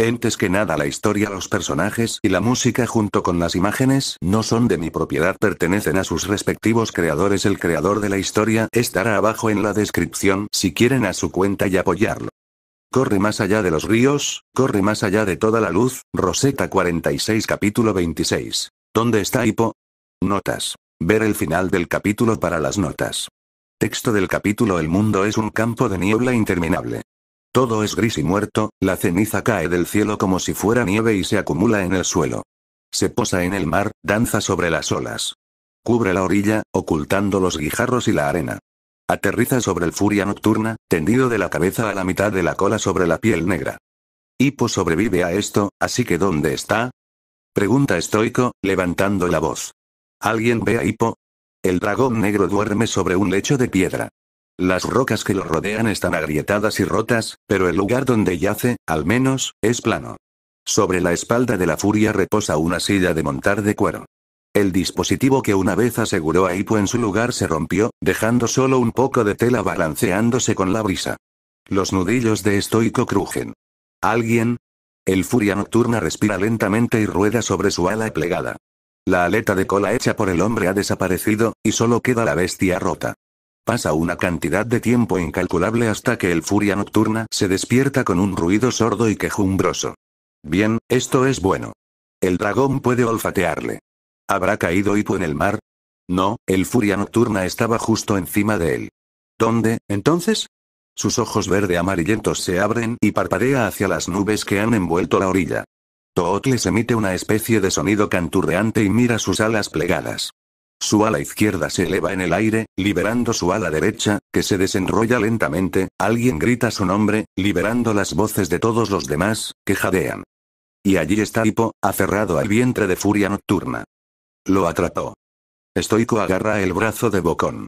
Entes que nada la historia, los personajes y la música junto con las imágenes no son de mi propiedad, pertenecen a sus respectivos creadores. El creador de la historia estará abajo en la descripción si quieren a su cuenta y apoyarlo. Corre más allá de los ríos, corre más allá de toda la luz, Rosetta 46 capítulo 26. ¿Dónde está Hipo? Notas. Ver el final del capítulo para las notas. Texto del capítulo El mundo es un campo de niebla interminable. Todo es gris y muerto, la ceniza cae del cielo como si fuera nieve y se acumula en el suelo. Se posa en el mar, danza sobre las olas. Cubre la orilla, ocultando los guijarros y la arena. Aterriza sobre el furia nocturna, tendido de la cabeza a la mitad de la cola sobre la piel negra. ¿Hipo sobrevive a esto, así que ¿dónde está? Pregunta estoico, levantando la voz. ¿Alguien ve a Hipo? El dragón negro duerme sobre un lecho de piedra. Las rocas que lo rodean están agrietadas y rotas, pero el lugar donde yace, al menos, es plano. Sobre la espalda de la furia reposa una silla de montar de cuero. El dispositivo que una vez aseguró a Hipo en su lugar se rompió, dejando solo un poco de tela balanceándose con la brisa. Los nudillos de estoico crujen. ¿Alguien? El furia nocturna respira lentamente y rueda sobre su ala plegada. La aleta de cola hecha por el hombre ha desaparecido, y solo queda la bestia rota. Pasa una cantidad de tiempo incalculable hasta que el furia nocturna se despierta con un ruido sordo y quejumbroso. Bien, esto es bueno. El dragón puede olfatearle. ¿Habrá caído Hipo en el mar? No, el furia nocturna estaba justo encima de él. ¿Dónde, entonces? Sus ojos verde amarillentos se abren y parpadea hacia las nubes que han envuelto la orilla. Tootles emite una especie de sonido canturreante y mira sus alas plegadas. Su ala izquierda se eleva en el aire, liberando su ala derecha, que se desenrolla lentamente, alguien grita su nombre, liberando las voces de todos los demás, que jadean. Y allí está Hippo, aferrado al vientre de furia nocturna. Lo atrató. Estoico agarra el brazo de Bocón.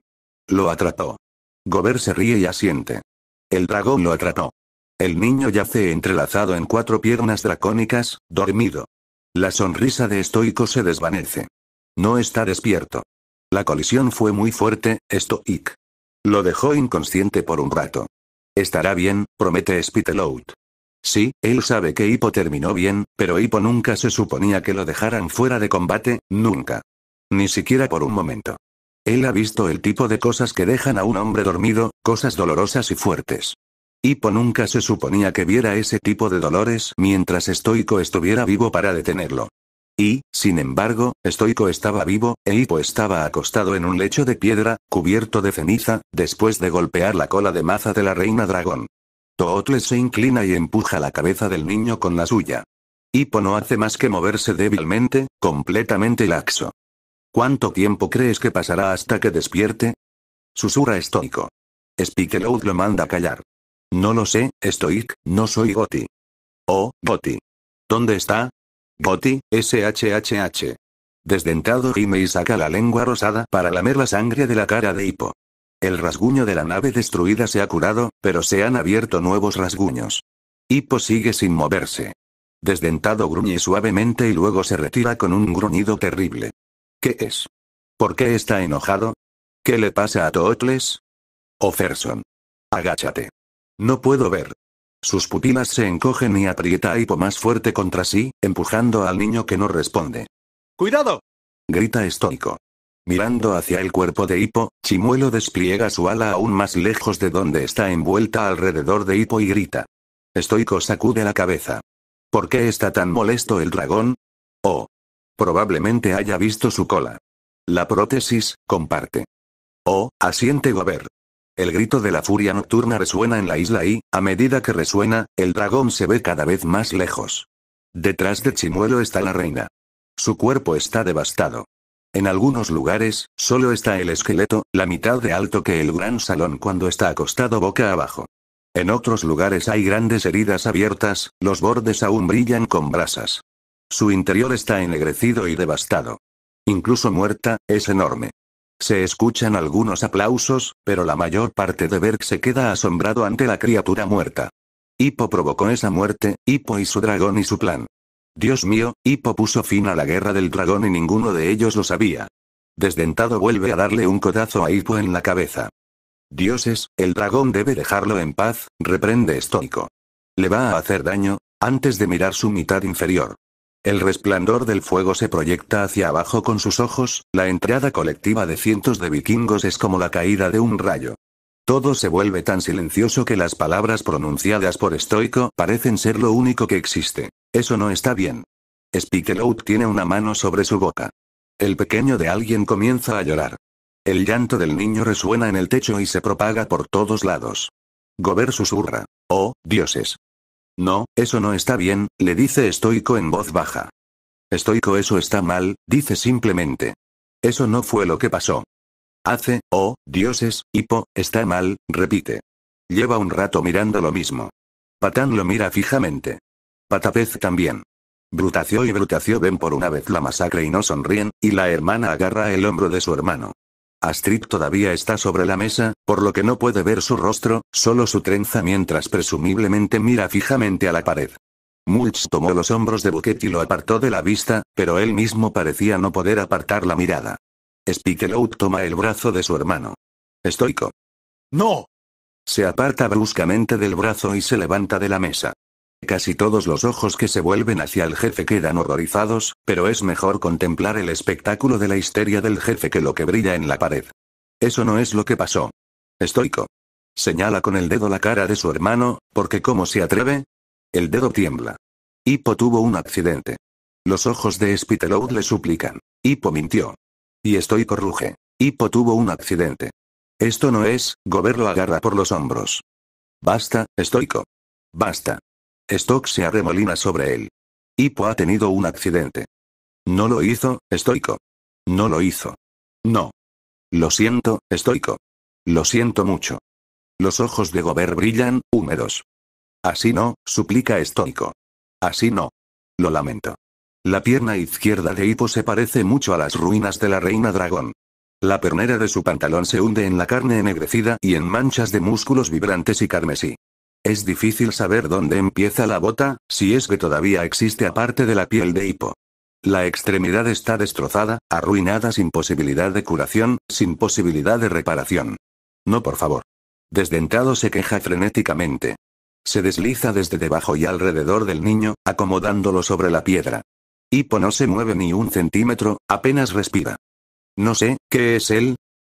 Lo atrató. Gober se ríe y asiente. El dragón lo atrapó. El niño yace entrelazado en cuatro piernas dracónicas, dormido. La sonrisa de Estoico se desvanece. No está despierto. La colisión fue muy fuerte, esto Lo dejó inconsciente por un rato. Estará bien, promete Spitelout. Sí, él sabe que Hippo terminó bien, pero Hippo nunca se suponía que lo dejaran fuera de combate, nunca. Ni siquiera por un momento. Él ha visto el tipo de cosas que dejan a un hombre dormido, cosas dolorosas y fuertes. Hippo nunca se suponía que viera ese tipo de dolores mientras Estoico estuviera vivo para detenerlo. Y, sin embargo, Stoico estaba vivo, e Hipo estaba acostado en un lecho de piedra, cubierto de ceniza, después de golpear la cola de maza de la reina dragón. Tootles se inclina y empuja la cabeza del niño con la suya. Hipo no hace más que moverse débilmente, completamente laxo. ¿Cuánto tiempo crees que pasará hasta que despierte? Susurra Stoico. Spikeloud lo manda a callar. No lo sé, Stoic, no soy Goti. Oh, Goti. ¿Dónde está? Boti, SHHH. Desdentado gime y saca la lengua rosada para lamer la sangre de la cara de Hippo. El rasguño de la nave destruida se ha curado, pero se han abierto nuevos rasguños. Hippo sigue sin moverse. Desdentado gruñe suavemente y luego se retira con un gruñido terrible. ¿Qué es? ¿Por qué está enojado? ¿Qué le pasa a Tootles? Oferson. Agáchate. No puedo ver. Sus putinas se encogen y aprieta a Hipo más fuerte contra sí, empujando al niño que no responde. ¡Cuidado! grita estoico. Mirando hacia el cuerpo de Hipo, Chimuelo despliega su ala aún más lejos de donde está envuelta alrededor de Hipo y grita. Estoico sacude la cabeza. ¿Por qué está tan molesto el dragón? Oh. Probablemente haya visto su cola. La prótesis, comparte. Oh, asiente Gober. El grito de la furia nocturna resuena en la isla y, a medida que resuena, el dragón se ve cada vez más lejos. Detrás de Chimuelo está la reina. Su cuerpo está devastado. En algunos lugares, solo está el esqueleto, la mitad de alto que el gran salón cuando está acostado boca abajo. En otros lugares hay grandes heridas abiertas, los bordes aún brillan con brasas. Su interior está ennegrecido y devastado. Incluso muerta, es enorme. Se escuchan algunos aplausos, pero la mayor parte de Berg se queda asombrado ante la criatura muerta. Hippo provocó esa muerte, Hippo y su dragón y su plan. Dios mío, Hippo puso fin a la guerra del dragón y ninguno de ellos lo sabía. Desdentado vuelve a darle un codazo a Hippo en la cabeza. Dioses, el dragón debe dejarlo en paz, reprende estoico. Le va a hacer daño, antes de mirar su mitad inferior. El resplandor del fuego se proyecta hacia abajo con sus ojos, la entrada colectiva de cientos de vikingos es como la caída de un rayo. Todo se vuelve tan silencioso que las palabras pronunciadas por Stoico parecen ser lo único que existe. Eso no está bien. Spitelout tiene una mano sobre su boca. El pequeño de alguien comienza a llorar. El llanto del niño resuena en el techo y se propaga por todos lados. Gober susurra. Oh, dioses. No, eso no está bien, le dice Estoico en voz baja. Estoico, eso está mal, dice simplemente. Eso no fue lo que pasó. Hace, oh, dioses, hipo, está mal, repite. Lleva un rato mirando lo mismo. Patán lo mira fijamente. Patapez también. Brutacio y Brutacio ven por una vez la masacre y no sonríen, y la hermana agarra el hombro de su hermano. Astrid todavía está sobre la mesa, por lo que no puede ver su rostro, solo su trenza mientras presumiblemente mira fijamente a la pared. Mulch tomó los hombros de Buquet y lo apartó de la vista, pero él mismo parecía no poder apartar la mirada. Spikelout toma el brazo de su hermano. Estoico. ¡No! Se aparta bruscamente del brazo y se levanta de la mesa. Casi todos los ojos que se vuelven hacia el jefe quedan horrorizados, pero es mejor contemplar el espectáculo de la histeria del jefe que lo que brilla en la pared. Eso no es lo que pasó. Estoico. Señala con el dedo la cara de su hermano, porque ¿cómo se atreve? El dedo tiembla. Hippo tuvo un accidente. Los ojos de Spiteloud le suplican. Hippo mintió. Y Estoico ruge. Hippo tuvo un accidente. Esto no es, Gober lo agarra por los hombros. Basta, Estoico. Basta. Stock se arremolina sobre él. Hippo ha tenido un accidente. No lo hizo, estoico. No lo hizo. No. Lo siento, estoico. Lo siento mucho. Los ojos de Gober brillan, húmedos. Así no, suplica estoico. Así no. Lo lamento. La pierna izquierda de Hippo se parece mucho a las ruinas de la reina dragón. La pernera de su pantalón se hunde en la carne ennegrecida y en manchas de músculos vibrantes y carmesí. Es difícil saber dónde empieza la bota, si es que todavía existe aparte de la piel de hipo. La extremidad está destrozada, arruinada sin posibilidad de curación, sin posibilidad de reparación. No, por favor. Desdentado se queja frenéticamente. Se desliza desde debajo y alrededor del niño, acomodándolo sobre la piedra. Hipo no se mueve ni un centímetro, apenas respira. No sé, ¿qué es él?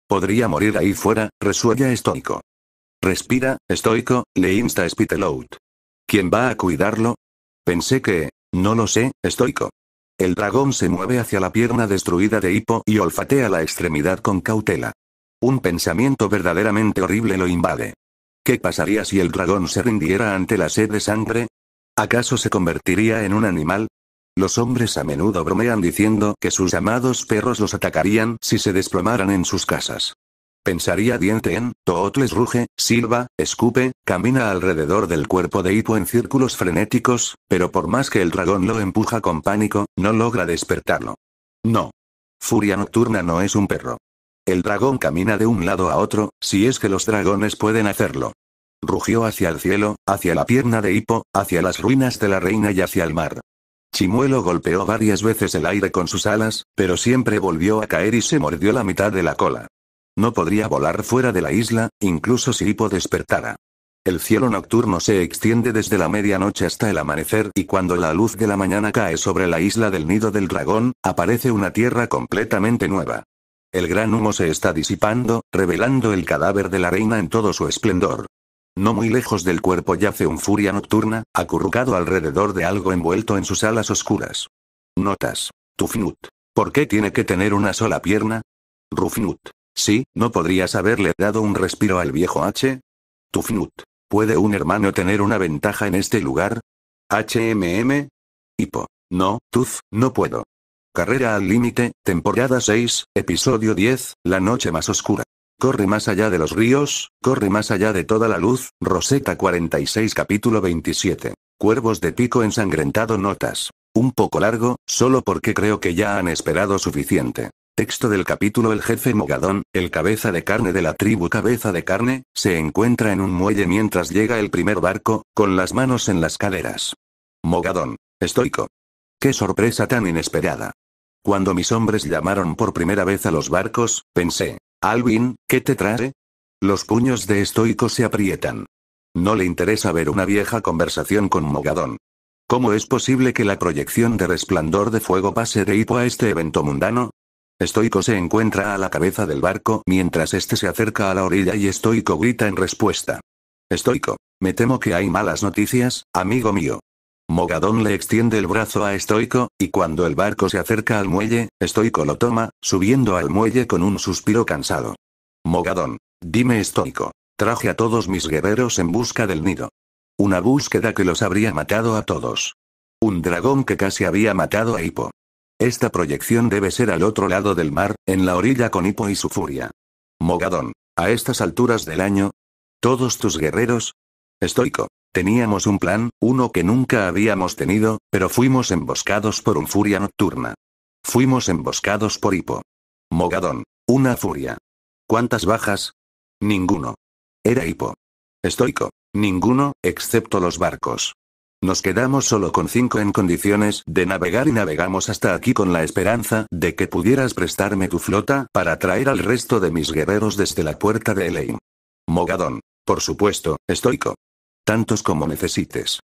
Podría morir ahí fuera, resuella estoico. Respira, estoico, le insta Spitelout. ¿Quién va a cuidarlo? Pensé que, no lo sé, estoico. El dragón se mueve hacia la pierna destruida de hipo y olfatea la extremidad con cautela. Un pensamiento verdaderamente horrible lo invade. ¿Qué pasaría si el dragón se rindiera ante la sed de sangre? ¿Acaso se convertiría en un animal? Los hombres a menudo bromean diciendo que sus amados perros los atacarían si se desplomaran en sus casas. Pensaría diente en, Tootles ruge, silba, escupe, camina alrededor del cuerpo de Hipo en círculos frenéticos, pero por más que el dragón lo empuja con pánico, no logra despertarlo. No. Furia nocturna no es un perro. El dragón camina de un lado a otro, si es que los dragones pueden hacerlo. Rugió hacia el cielo, hacia la pierna de Hippo, hacia las ruinas de la reina y hacia el mar. Chimuelo golpeó varias veces el aire con sus alas, pero siempre volvió a caer y se mordió la mitad de la cola. No podría volar fuera de la isla, incluso si Hippo despertara. El cielo nocturno se extiende desde la medianoche hasta el amanecer y cuando la luz de la mañana cae sobre la isla del nido del dragón, aparece una tierra completamente nueva. El gran humo se está disipando, revelando el cadáver de la reina en todo su esplendor. No muy lejos del cuerpo yace un furia nocturna, acurrucado alrededor de algo envuelto en sus alas oscuras. Notas. Tufnut. ¿Por qué tiene que tener una sola pierna? Rufnut. Sí, ¿no podrías haberle dado un respiro al viejo H? Tufnut. ¿Puede un hermano tener una ventaja en este lugar? HMM. Hipo. No, Tuf, no puedo. Carrera al límite, temporada 6, episodio 10, la noche más oscura. Corre más allá de los ríos, corre más allá de toda la luz, Rosetta 46 capítulo 27. Cuervos de pico ensangrentado notas. Un poco largo, solo porque creo que ya han esperado suficiente texto del capítulo el jefe Mogadón, el cabeza de carne de la tribu cabeza de carne, se encuentra en un muelle mientras llega el primer barco, con las manos en las caderas. Mogadón. Estoico. Qué sorpresa tan inesperada. Cuando mis hombres llamaron por primera vez a los barcos, pensé, Alvin, ¿qué te trae? Los puños de Estoico se aprietan. No le interesa ver una vieja conversación con Mogadón. ¿Cómo es posible que la proyección de resplandor de fuego pase de hipo a este evento mundano? Estoico se encuentra a la cabeza del barco mientras este se acerca a la orilla y Estoico grita en respuesta. Estoico. Me temo que hay malas noticias, amigo mío. Mogadón le extiende el brazo a Estoico, y cuando el barco se acerca al muelle, Estoico lo toma, subiendo al muelle con un suspiro cansado. Mogadón. Dime Estoico. Traje a todos mis guerreros en busca del nido. Una búsqueda que los habría matado a todos. Un dragón que casi había matado a Hipo. Esta proyección debe ser al otro lado del mar, en la orilla con Hipo y su furia. Mogadón. A estas alturas del año. Todos tus guerreros. Estoico. Teníamos un plan, uno que nunca habíamos tenido, pero fuimos emboscados por un furia nocturna. Fuimos emboscados por Hipo. Mogadón. Una furia. ¿Cuántas bajas? Ninguno. Era Hipo. Estoico. Ninguno, excepto los barcos. Nos quedamos solo con cinco en condiciones de navegar y navegamos hasta aquí con la esperanza de que pudieras prestarme tu flota para traer al resto de mis guerreros desde la puerta de Elaine. Mogadón. Por supuesto, estoico. Tantos como necesites.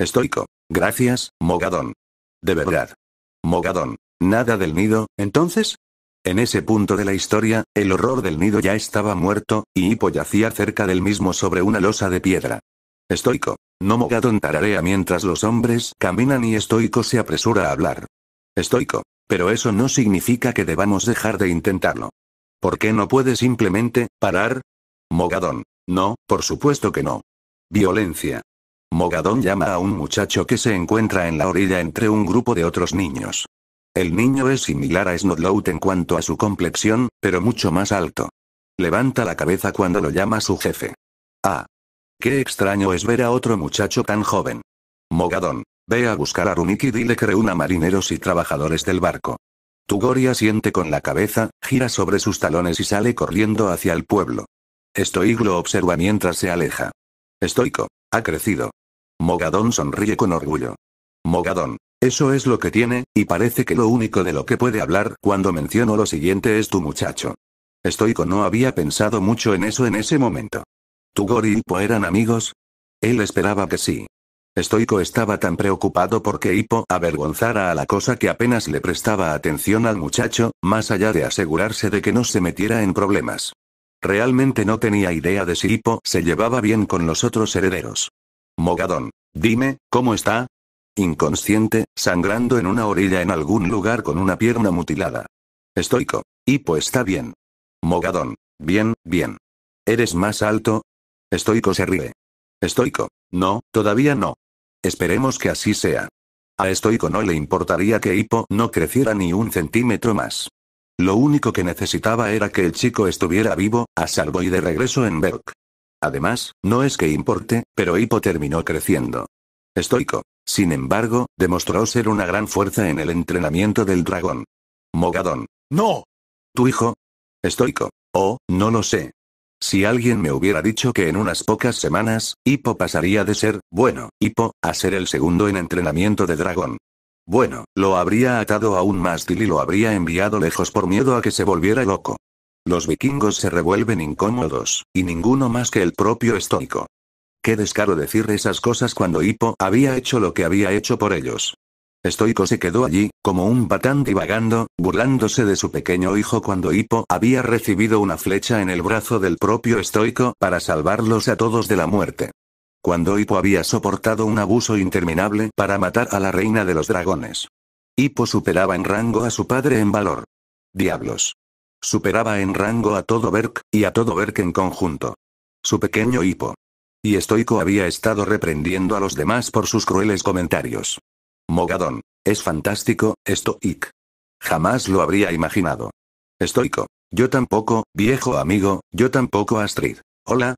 Estoico. Gracias, Mogadón. De verdad. Mogadón. Nada del nido, entonces? En ese punto de la historia, el horror del nido ya estaba muerto, y Hippo yacía cerca del mismo sobre una losa de piedra. Estoico. No Mogadon tararea mientras los hombres caminan y Estoico se apresura a hablar. Estoico. Pero eso no significa que debamos dejar de intentarlo. ¿Por qué no puede simplemente parar? Mogadón. No, por supuesto que no. Violencia. Mogadón llama a un muchacho que se encuentra en la orilla entre un grupo de otros niños. El niño es similar a Snodlout en cuanto a su complexión, pero mucho más alto. Levanta la cabeza cuando lo llama su jefe. Ah, Qué extraño es ver a otro muchacho tan joven. Mogadón. Ve a buscar a Rumiki y dile que reúna marineros y trabajadores del barco. Tugoria siente con la cabeza, gira sobre sus talones y sale corriendo hacia el pueblo. Stoic lo observa mientras se aleja. Estoico. Ha crecido. Mogadón sonríe con orgullo. Mogadón. Eso es lo que tiene, y parece que lo único de lo que puede hablar cuando menciono lo siguiente es tu muchacho. Estoico no había pensado mucho en eso en ese momento. ¿Tugor y Hippo eran amigos? Él esperaba que sí. Estoico estaba tan preocupado porque Hippo avergonzara a la cosa que apenas le prestaba atención al muchacho, más allá de asegurarse de que no se metiera en problemas. Realmente no tenía idea de si Hippo se llevaba bien con los otros herederos. Mogadón. Dime, ¿cómo está? Inconsciente, sangrando en una orilla en algún lugar con una pierna mutilada. Estoico. Hippo está bien. Mogadón. Bien, bien. Eres más alto, Estoico se ríe. Estoico. No, todavía no. Esperemos que así sea. A Estoico no le importaría que Hippo no creciera ni un centímetro más. Lo único que necesitaba era que el chico estuviera vivo, a salvo y de regreso en Berk. Además, no es que importe, pero Hippo terminó creciendo. Estoico. Sin embargo, demostró ser una gran fuerza en el entrenamiento del dragón. Mogadón. ¡No! ¿Tu hijo? Estoico. Oh, no lo sé. Si alguien me hubiera dicho que en unas pocas semanas, Hippo pasaría de ser, bueno, Hippo, a ser el segundo en entrenamiento de dragón. Bueno, lo habría atado a un mástil y lo habría enviado lejos por miedo a que se volviera loco. Los vikingos se revuelven incómodos, y ninguno más que el propio Stoico. Qué descaro decir esas cosas cuando Hippo había hecho lo que había hecho por ellos. Estoico se quedó allí, como un patán divagando, burlándose de su pequeño hijo cuando Hippo había recibido una flecha en el brazo del propio Estoico para salvarlos a todos de la muerte. Cuando Hippo había soportado un abuso interminable para matar a la reina de los dragones. Hippo superaba en rango a su padre en valor. Diablos. Superaba en rango a todo Berk, y a todo Berk en conjunto. Su pequeño Hippo. Y Estoico había estado reprendiendo a los demás por sus crueles comentarios. Mogadón. Es fantástico, Stoic. Jamás lo habría imaginado. Estoico. Yo tampoco, viejo amigo, yo tampoco Astrid. Hola.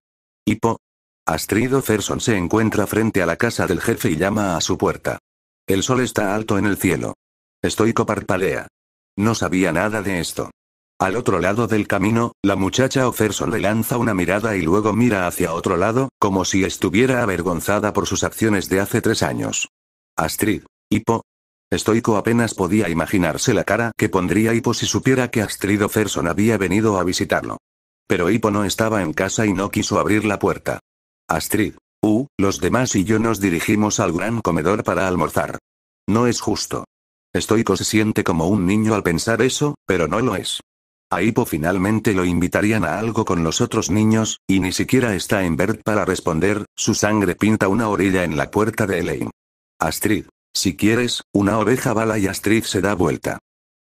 Hipo. Astrid Ferson se encuentra frente a la casa del jefe y llama a su puerta. El sol está alto en el cielo. Estoico parpadea. No sabía nada de esto. Al otro lado del camino, la muchacha Oferson le lanza una mirada y luego mira hacia otro lado, como si estuviera avergonzada por sus acciones de hace tres años. Astrid. Hipo. Estoico apenas podía imaginarse la cara que pondría Hipo si supiera que Astrid Ferson había venido a visitarlo. Pero Hipo no estaba en casa y no quiso abrir la puerta. Astrid, U, los demás y yo nos dirigimos al gran comedor para almorzar. No es justo. Estoico se siente como un niño al pensar eso, pero no lo es. A Hipo finalmente lo invitarían a algo con los otros niños, y ni siquiera está en Bert para responder, su sangre pinta una orilla en la puerta de Elaine. Astrid, si quieres, una oveja bala y Astrid se da vuelta.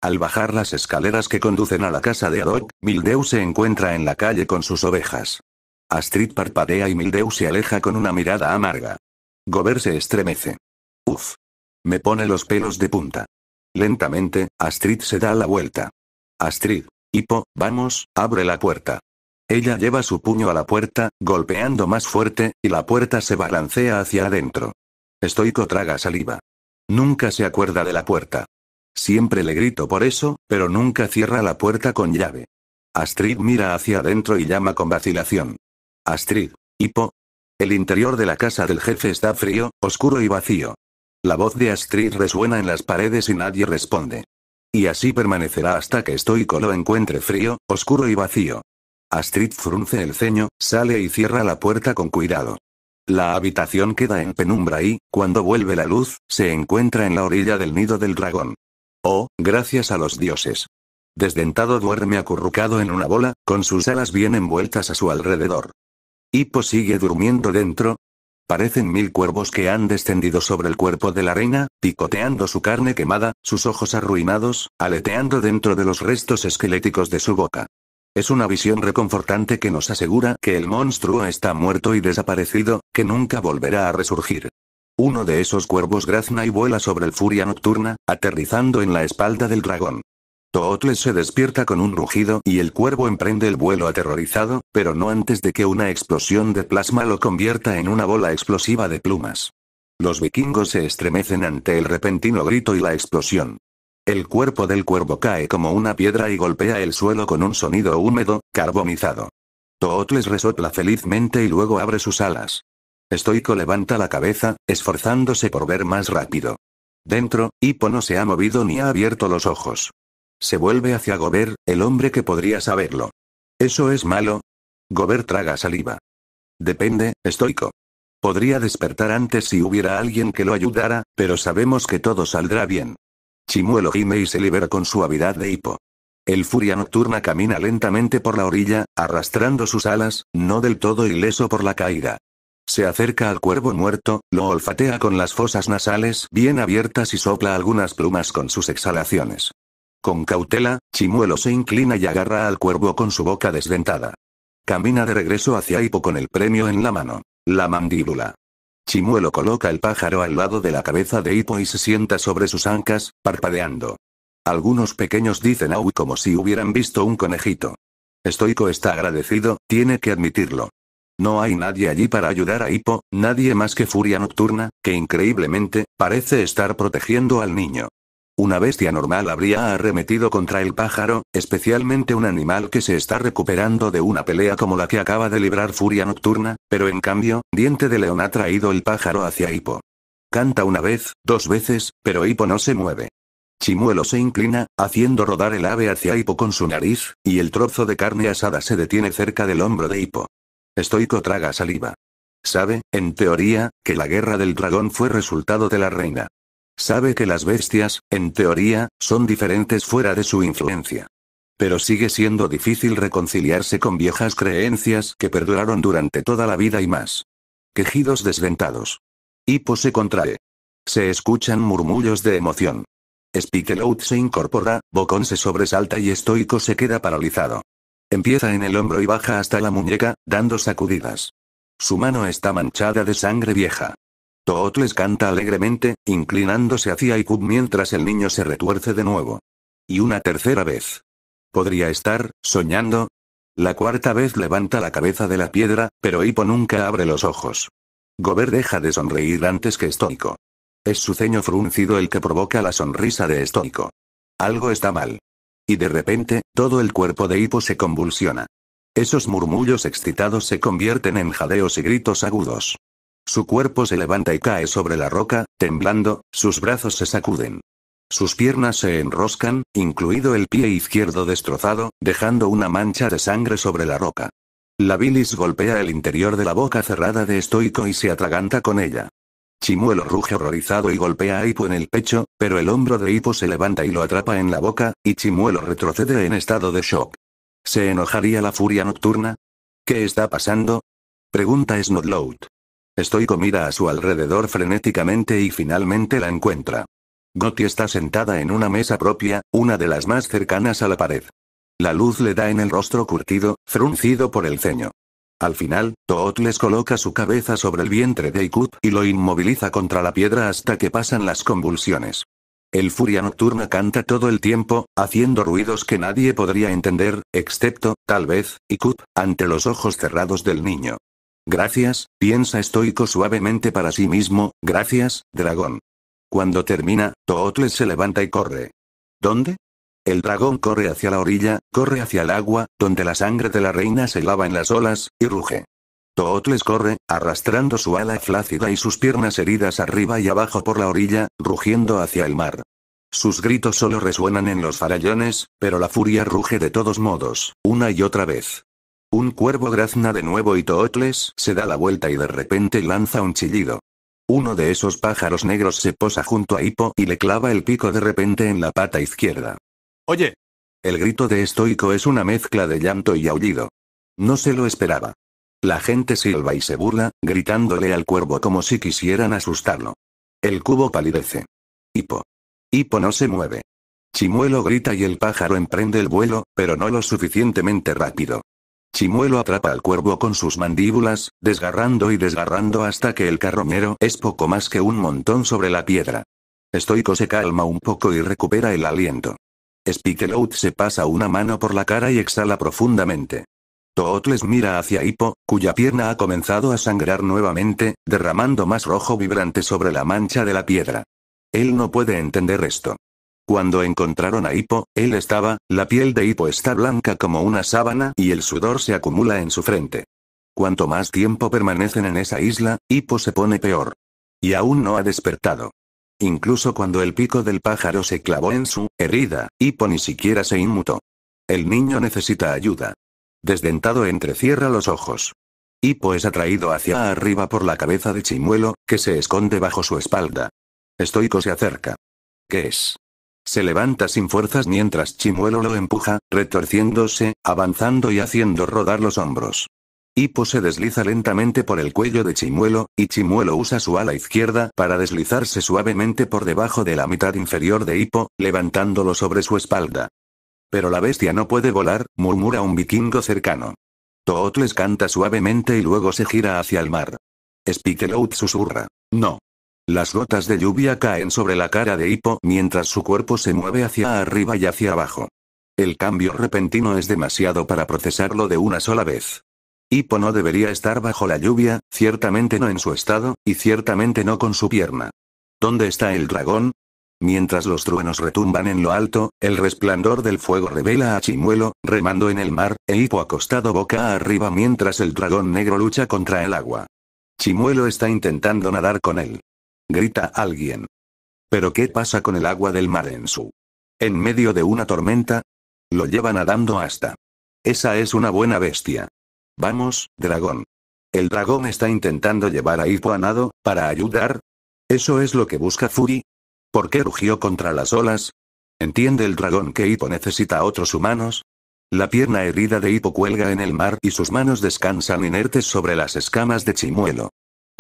Al bajar las escaleras que conducen a la casa de Adok, Mildeu se encuentra en la calle con sus ovejas. Astrid parpadea y Mildeu se aleja con una mirada amarga. Gober se estremece. Uf. Me pone los pelos de punta. Lentamente, Astrid se da la vuelta. Astrid. Hippo, vamos, abre la puerta. Ella lleva su puño a la puerta, golpeando más fuerte, y la puerta se balancea hacia adentro. Estoico traga saliva. Nunca se acuerda de la puerta. Siempre le grito por eso, pero nunca cierra la puerta con llave. Astrid mira hacia adentro y llama con vacilación. Astrid. Hipo. El interior de la casa del jefe está frío, oscuro y vacío. La voz de Astrid resuena en las paredes y nadie responde. Y así permanecerá hasta que estoico lo encuentre frío, oscuro y vacío. Astrid frunce el ceño, sale y cierra la puerta con cuidado. La habitación queda en penumbra y, cuando vuelve la luz, se encuentra en la orilla del nido del dragón. Oh, gracias a los dioses. Desdentado duerme acurrucado en una bola, con sus alas bien envueltas a su alrededor. Hippo sigue durmiendo dentro. Parecen mil cuervos que han descendido sobre el cuerpo de la reina, picoteando su carne quemada, sus ojos arruinados, aleteando dentro de los restos esqueléticos de su boca. Es una visión reconfortante que nos asegura que el monstruo está muerto y desaparecido, que nunca volverá a resurgir. Uno de esos cuervos grazna y vuela sobre el furia nocturna, aterrizando en la espalda del dragón. Tootles se despierta con un rugido y el cuervo emprende el vuelo aterrorizado, pero no antes de que una explosión de plasma lo convierta en una bola explosiva de plumas. Los vikingos se estremecen ante el repentino grito y la explosión. El cuerpo del cuervo cae como una piedra y golpea el suelo con un sonido húmedo, carbonizado. Tootles resopla felizmente y luego abre sus alas. Estoico levanta la cabeza, esforzándose por ver más rápido. Dentro, Hippo no se ha movido ni ha abierto los ojos. Se vuelve hacia Gober, el hombre que podría saberlo. ¿Eso es malo? Gober traga saliva. Depende, estoico. Podría despertar antes si hubiera alguien que lo ayudara, pero sabemos que todo saldrá bien. Chimuelo gime y se libera con suavidad de hipo. El furia nocturna camina lentamente por la orilla, arrastrando sus alas, no del todo ileso por la caída. Se acerca al cuervo muerto, lo olfatea con las fosas nasales bien abiertas y sopla algunas plumas con sus exhalaciones. Con cautela, Chimuelo se inclina y agarra al cuervo con su boca desdentada. Camina de regreso hacia Hipo con el premio en la mano. La mandíbula. Chimuelo coloca el pájaro al lado de la cabeza de Hipo y se sienta sobre sus ancas, parpadeando. Algunos pequeños dicen au como si hubieran visto un conejito. Estoico está agradecido, tiene que admitirlo. No hay nadie allí para ayudar a Hippo, nadie más que Furia Nocturna, que increíblemente, parece estar protegiendo al niño. Una bestia normal habría arremetido contra el pájaro, especialmente un animal que se está recuperando de una pelea como la que acaba de librar Furia Nocturna, pero en cambio, Diente de León ha traído el pájaro hacia Hippo. Canta una vez, dos veces, pero Hippo no se mueve. Chimuelo se inclina, haciendo rodar el ave hacia Hippo con su nariz, y el trozo de carne asada se detiene cerca del hombro de Hippo. Estoico traga saliva. Sabe, en teoría, que la guerra del dragón fue resultado de la reina. Sabe que las bestias, en teoría, son diferentes fuera de su influencia. Pero sigue siendo difícil reconciliarse con viejas creencias que perduraron durante toda la vida y más. Quejidos desventados. Hipo se contrae. Se escuchan murmullos de emoción. Spikelout se incorpora, Bocón se sobresalta y Estoico se queda paralizado. Empieza en el hombro y baja hasta la muñeca, dando sacudidas. Su mano está manchada de sangre vieja. Tootles canta alegremente, inclinándose hacia Ikub mientras el niño se retuerce de nuevo. Y una tercera vez. ¿Podría estar, soñando? La cuarta vez levanta la cabeza de la piedra, pero Hipo nunca abre los ojos. Gober deja de sonreír antes que Estoico. Es su ceño fruncido el que provoca la sonrisa de Estoico. Algo está mal. Y de repente, todo el cuerpo de Hipo se convulsiona. Esos murmullos excitados se convierten en jadeos y gritos agudos. Su cuerpo se levanta y cae sobre la roca, temblando, sus brazos se sacuden. Sus piernas se enroscan, incluido el pie izquierdo destrozado, dejando una mancha de sangre sobre la roca. La bilis golpea el interior de la boca cerrada de estoico y se atraganta con ella. Chimuelo ruge horrorizado y golpea a Hippo en el pecho, pero el hombro de Hipo se levanta y lo atrapa en la boca, y Chimuelo retrocede en estado de shock. ¿Se enojaría la furia nocturna? ¿Qué está pasando? Pregunta Snodlout. Estoy comida a su alrededor frenéticamente y finalmente la encuentra. Gotti está sentada en una mesa propia, una de las más cercanas a la pared. La luz le da en el rostro curtido, fruncido por el ceño. Al final, Tootles coloca su cabeza sobre el vientre de Ikut y lo inmoviliza contra la piedra hasta que pasan las convulsiones. El Furia Nocturna canta todo el tiempo, haciendo ruidos que nadie podría entender, excepto, tal vez, Ikut, ante los ojos cerrados del niño. Gracias, piensa estoico suavemente para sí mismo, gracias, dragón. Cuando termina, Tootles se levanta y corre. ¿Dónde? El dragón corre hacia la orilla, corre hacia el agua, donde la sangre de la reina se lava en las olas, y ruge. Tootles corre, arrastrando su ala flácida y sus piernas heridas arriba y abajo por la orilla, rugiendo hacia el mar. Sus gritos solo resuenan en los farallones, pero la furia ruge de todos modos, una y otra vez. Un cuervo grazna de nuevo y Tootles se da la vuelta y de repente lanza un chillido. Uno de esos pájaros negros se posa junto a Hippo y le clava el pico de repente en la pata izquierda. Oye. El grito de estoico es una mezcla de llanto y aullido. No se lo esperaba. La gente silba y se burla, gritándole al cuervo como si quisieran asustarlo. El cubo palidece. Hipo. Hipo no se mueve. Chimuelo grita y el pájaro emprende el vuelo, pero no lo suficientemente rápido. Chimuelo atrapa al cuervo con sus mandíbulas, desgarrando y desgarrando hasta que el carroñero es poco más que un montón sobre la piedra. Estoico se calma un poco y recupera el aliento. Spikelout se pasa una mano por la cara y exhala profundamente. Tootles mira hacia Hippo, cuya pierna ha comenzado a sangrar nuevamente, derramando más rojo vibrante sobre la mancha de la piedra. Él no puede entender esto. Cuando encontraron a Hippo, él estaba, la piel de Hippo está blanca como una sábana y el sudor se acumula en su frente. Cuanto más tiempo permanecen en esa isla, Hippo se pone peor. Y aún no ha despertado. Incluso cuando el pico del pájaro se clavó en su herida, Hippo ni siquiera se inmutó. El niño necesita ayuda. Desdentado entrecierra los ojos. Hippo es atraído hacia arriba por la cabeza de Chimuelo, que se esconde bajo su espalda. Estoico se acerca. ¿Qué es? Se levanta sin fuerzas mientras Chimuelo lo empuja, retorciéndose, avanzando y haciendo rodar los hombros. Hippo se desliza lentamente por el cuello de Chimuelo, y Chimuelo usa su ala izquierda para deslizarse suavemente por debajo de la mitad inferior de Hippo, levantándolo sobre su espalda. Pero la bestia no puede volar, murmura un vikingo cercano. Tootles canta suavemente y luego se gira hacia el mar. Spikelout susurra. No. Las gotas de lluvia caen sobre la cara de Hippo mientras su cuerpo se mueve hacia arriba y hacia abajo. El cambio repentino es demasiado para procesarlo de una sola vez. Hippo no debería estar bajo la lluvia, ciertamente no en su estado, y ciertamente no con su pierna. ¿Dónde está el dragón? Mientras los truenos retumban en lo alto, el resplandor del fuego revela a Chimuelo, remando en el mar, e Hipo acostado boca arriba mientras el dragón negro lucha contra el agua. Chimuelo está intentando nadar con él. Grita alguien. ¿Pero qué pasa con el agua del mar en su? ¿En medio de una tormenta? Lo lleva nadando hasta. Esa es una buena bestia. Vamos, dragón. El dragón está intentando llevar a Hippo a nado, para ayudar. ¿Eso es lo que busca Fury? ¿Por qué rugió contra las olas? ¿Entiende el dragón que Hippo necesita a otros humanos? La pierna herida de Hippo cuelga en el mar y sus manos descansan inertes sobre las escamas de Chimuelo.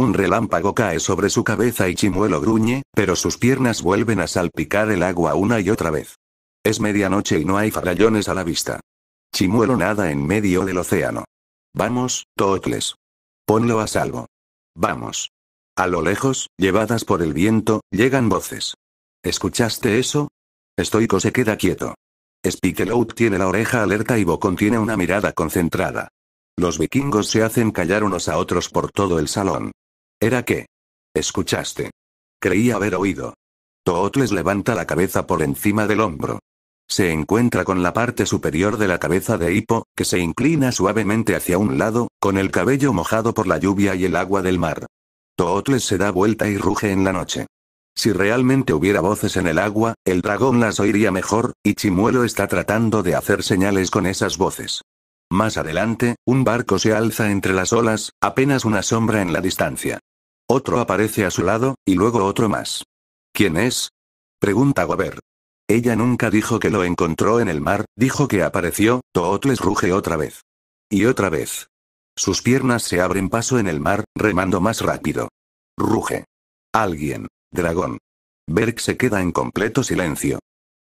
Un relámpago cae sobre su cabeza y Chimuelo gruñe, pero sus piernas vuelven a salpicar el agua una y otra vez. Es medianoche y no hay farallones a la vista. Chimuelo nada en medio del océano. Vamos, Tootles. Ponlo a salvo. Vamos. A lo lejos, llevadas por el viento, llegan voces. ¿Escuchaste eso? Estoico se queda quieto. Spikelout tiene la oreja alerta y Bocon tiene una mirada concentrada. Los vikingos se hacen callar unos a otros por todo el salón. ¿Era qué? ¿Escuchaste? Creí haber oído. Tootles levanta la cabeza por encima del hombro. Se encuentra con la parte superior de la cabeza de Hippo, que se inclina suavemente hacia un lado, con el cabello mojado por la lluvia y el agua del mar. Tootles se da vuelta y ruge en la noche. Si realmente hubiera voces en el agua, el dragón las oiría mejor, y Chimuelo está tratando de hacer señales con esas voces. Más adelante, un barco se alza entre las olas, apenas una sombra en la distancia. Otro aparece a su lado, y luego otro más. ¿Quién es? Pregunta Gober. Ella nunca dijo que lo encontró en el mar, dijo que apareció, Tootles ruge otra vez. Y otra vez. Sus piernas se abren paso en el mar, remando más rápido. Ruge. Alguien. Dragón. Berg se queda en completo silencio.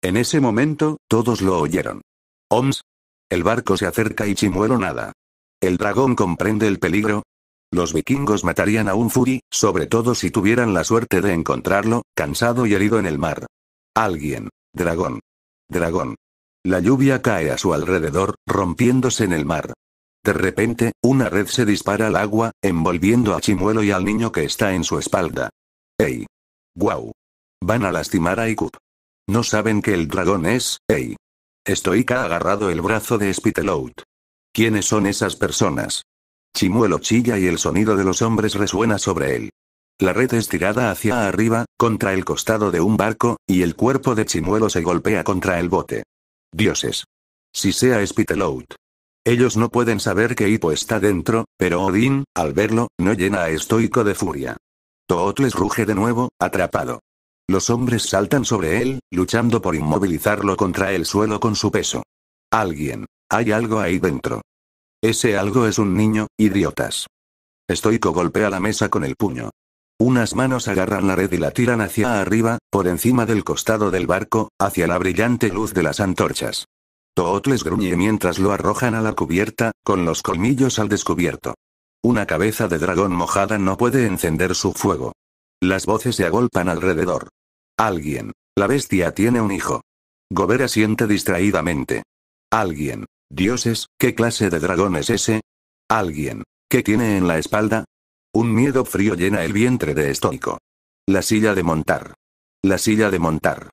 En ese momento, todos lo oyeron. Oms. El barco se acerca y Chimuelo nada. El dragón comprende el peligro. Los vikingos matarían a un Furi, sobre todo si tuvieran la suerte de encontrarlo, cansado y herido en el mar. Alguien. Dragón. Dragón. La lluvia cae a su alrededor, rompiéndose en el mar. De repente, una red se dispara al agua, envolviendo a Chimuelo y al niño que está en su espalda. ¡Ey! ¡Guau! Van a lastimar a Ikup. No saben que el dragón es, ¡ey! Estoica ha agarrado el brazo de Spitelout. ¿Quiénes son esas personas? Chimuelo chilla y el sonido de los hombres resuena sobre él. La red es tirada hacia arriba, contra el costado de un barco, y el cuerpo de Chimuelo se golpea contra el bote. Dioses. Si sea Spitelout. Ellos no pueden saber que Hippo está dentro, pero Odín, al verlo, no llena a Estoico de furia. Tootles ruge de nuevo, atrapado. Los hombres saltan sobre él, luchando por inmovilizarlo contra el suelo con su peso. Alguien. Hay algo ahí dentro. Ese algo es un niño, idiotas. Estoico golpea la mesa con el puño. Unas manos agarran la red y la tiran hacia arriba, por encima del costado del barco, hacia la brillante luz de las antorchas. Toot gruñe mientras lo arrojan a la cubierta, con los colmillos al descubierto. Una cabeza de dragón mojada no puede encender su fuego. Las voces se agolpan alrededor. Alguien. La bestia tiene un hijo. Gobera siente distraídamente. Alguien. Dioses, ¿qué clase de dragón es ese? Alguien. ¿Qué tiene en la espalda? Un miedo frío llena el vientre de estoico. La silla de montar. La silla de montar.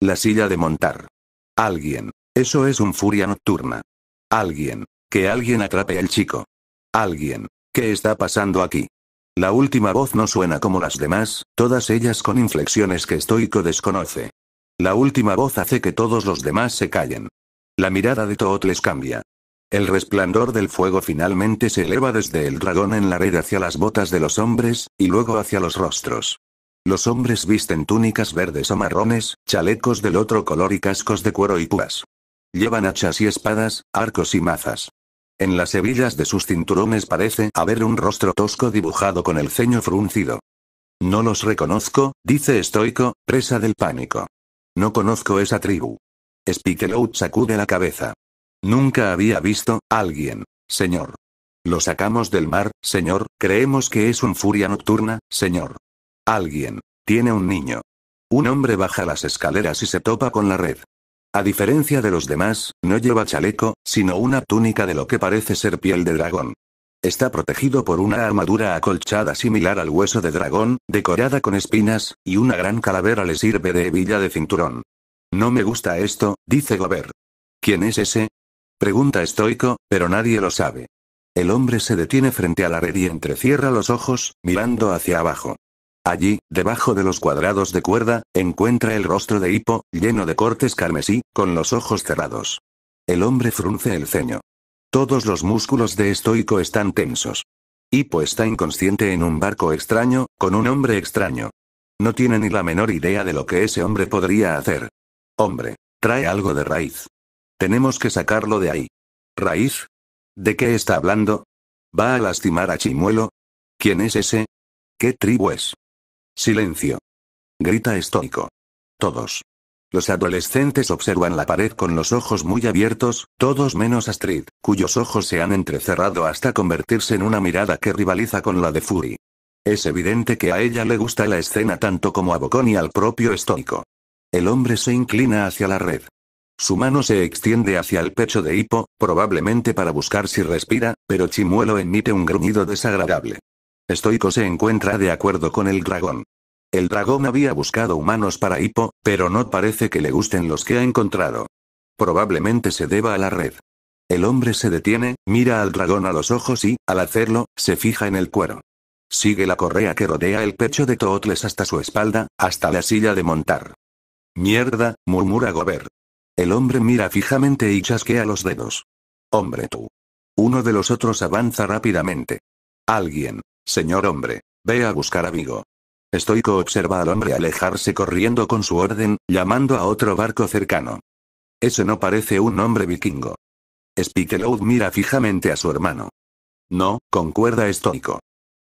La silla de montar. Alguien. Eso es un furia nocturna. Alguien. Que alguien atrape al chico. Alguien. ¿Qué está pasando aquí? La última voz no suena como las demás, todas ellas con inflexiones que estoico desconoce. La última voz hace que todos los demás se callen. La mirada de Tootles cambia. El resplandor del fuego finalmente se eleva desde el dragón en la red hacia las botas de los hombres, y luego hacia los rostros. Los hombres visten túnicas verdes o marrones, chalecos del otro color y cascos de cuero y púas. Llevan hachas y espadas, arcos y mazas. En las hebillas de sus cinturones parece haber un rostro tosco dibujado con el ceño fruncido. No los reconozco, dice estoico, presa del pánico. No conozco esa tribu. Spikelow sacude la cabeza. Nunca había visto, a alguien. Señor. Lo sacamos del mar, señor, creemos que es un furia nocturna, señor. Alguien. Tiene un niño. Un hombre baja las escaleras y se topa con la red. A diferencia de los demás, no lleva chaleco, sino una túnica de lo que parece ser piel de dragón. Está protegido por una armadura acolchada similar al hueso de dragón, decorada con espinas, y una gran calavera le sirve de hebilla de cinturón. No me gusta esto, dice Gobert. ¿Quién es ese? Pregunta estoico, pero nadie lo sabe. El hombre se detiene frente a la red y entrecierra los ojos, mirando hacia abajo. Allí, debajo de los cuadrados de cuerda, encuentra el rostro de Hipo, lleno de cortes carmesí, con los ojos cerrados. El hombre frunce el ceño. Todos los músculos de estoico están tensos. Hipo está inconsciente en un barco extraño, con un hombre extraño. No tiene ni la menor idea de lo que ese hombre podría hacer. Hombre, trae algo de raíz. Tenemos que sacarlo de ahí. ¿Raíz? ¿De qué está hablando? ¿Va a lastimar a Chimuelo? ¿Quién es ese? ¿Qué tribu es? Silencio. Grita estoico. Todos. Los adolescentes observan la pared con los ojos muy abiertos, todos menos Astrid, cuyos ojos se han entrecerrado hasta convertirse en una mirada que rivaliza con la de Fury. Es evidente que a ella le gusta la escena tanto como a Bocón y al propio estoico. El hombre se inclina hacia la red. Su mano se extiende hacia el pecho de Hippo, probablemente para buscar si respira, pero Chimuelo emite un gruñido desagradable. Estoico se encuentra de acuerdo con el dragón. El dragón había buscado humanos para Hippo, pero no parece que le gusten los que ha encontrado. Probablemente se deba a la red. El hombre se detiene, mira al dragón a los ojos y, al hacerlo, se fija en el cuero. Sigue la correa que rodea el pecho de Tootles hasta su espalda, hasta la silla de montar. Mierda, murmura Gobert. El hombre mira fijamente y chasquea los dedos. Hombre tú. Uno de los otros avanza rápidamente. Alguien, señor hombre, ve a buscar a Vigo. Estoico observa al hombre alejarse corriendo con su orden, llamando a otro barco cercano. Ese no parece un hombre vikingo. Spitteloud mira fijamente a su hermano. No, concuerda Estoico.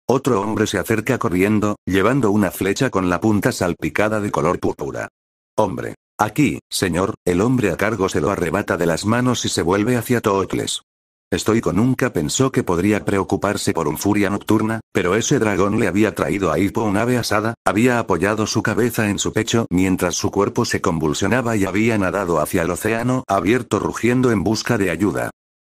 Otro hombre se acerca corriendo, llevando una flecha con la punta salpicada de color púrpura. Hombre, Aquí, señor, el hombre a cargo se lo arrebata de las manos y se vuelve hacia toocles Estoico nunca pensó que podría preocuparse por un furia nocturna, pero ese dragón le había traído a Hippo una ave asada, había apoyado su cabeza en su pecho mientras su cuerpo se convulsionaba y había nadado hacia el océano abierto rugiendo en busca de ayuda.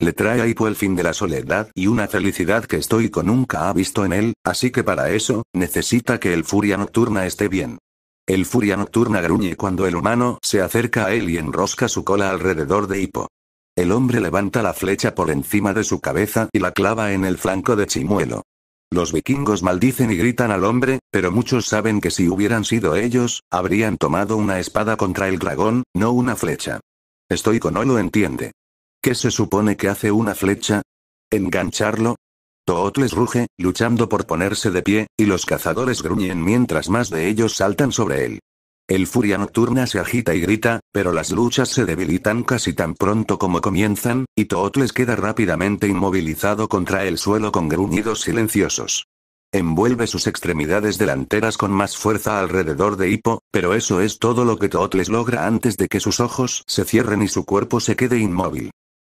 Le trae a Hippo el fin de la soledad y una felicidad que Estoico nunca ha visto en él, así que para eso, necesita que el furia nocturna esté bien. El furia nocturna gruñe cuando el humano se acerca a él y enrosca su cola alrededor de Hipo. El hombre levanta la flecha por encima de su cabeza y la clava en el flanco de Chimuelo. Los vikingos maldicen y gritan al hombre, pero muchos saben que si hubieran sido ellos, habrían tomado una espada contra el dragón, no una flecha. estoy no lo entiende. ¿Qué se supone que hace una flecha? ¿Engancharlo? Tootles ruge, luchando por ponerse de pie, y los cazadores gruñen mientras más de ellos saltan sobre él. El furia nocturna se agita y grita, pero las luchas se debilitan casi tan pronto como comienzan, y Tootles queda rápidamente inmovilizado contra el suelo con gruñidos silenciosos. Envuelve sus extremidades delanteras con más fuerza alrededor de Hippo, pero eso es todo lo que Tootles logra antes de que sus ojos se cierren y su cuerpo se quede inmóvil.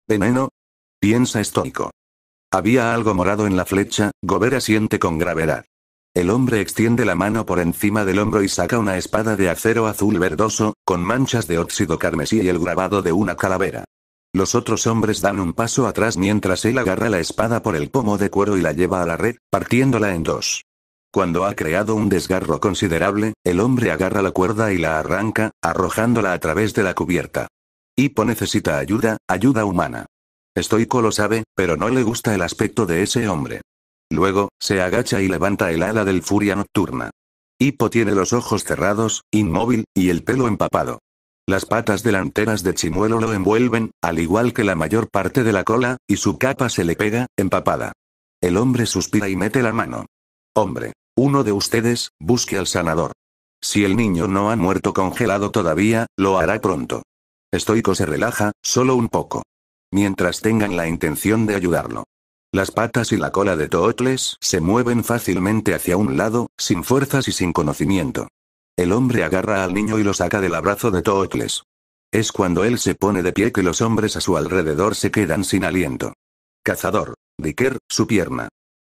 Veneno. Piensa estoico. Había algo morado en la flecha, Gobera siente con gravedad. El hombre extiende la mano por encima del hombro y saca una espada de acero azul verdoso, con manchas de óxido carmesí y el grabado de una calavera. Los otros hombres dan un paso atrás mientras él agarra la espada por el pomo de cuero y la lleva a la red, partiéndola en dos. Cuando ha creado un desgarro considerable, el hombre agarra la cuerda y la arranca, arrojándola a través de la cubierta. Hipo necesita ayuda, ayuda humana. Estoico lo sabe, pero no le gusta el aspecto de ese hombre. Luego, se agacha y levanta el ala del furia nocturna. Hippo tiene los ojos cerrados, inmóvil, y el pelo empapado. Las patas delanteras de Chimuelo lo envuelven, al igual que la mayor parte de la cola, y su capa se le pega, empapada. El hombre suspira y mete la mano. Hombre, uno de ustedes, busque al sanador. Si el niño no ha muerto congelado todavía, lo hará pronto. Estoico se relaja, solo un poco mientras tengan la intención de ayudarlo. Las patas y la cola de Tootles se mueven fácilmente hacia un lado, sin fuerzas y sin conocimiento. El hombre agarra al niño y lo saca del abrazo de Tootles. Es cuando él se pone de pie que los hombres a su alrededor se quedan sin aliento. Cazador. Dicker, su pierna.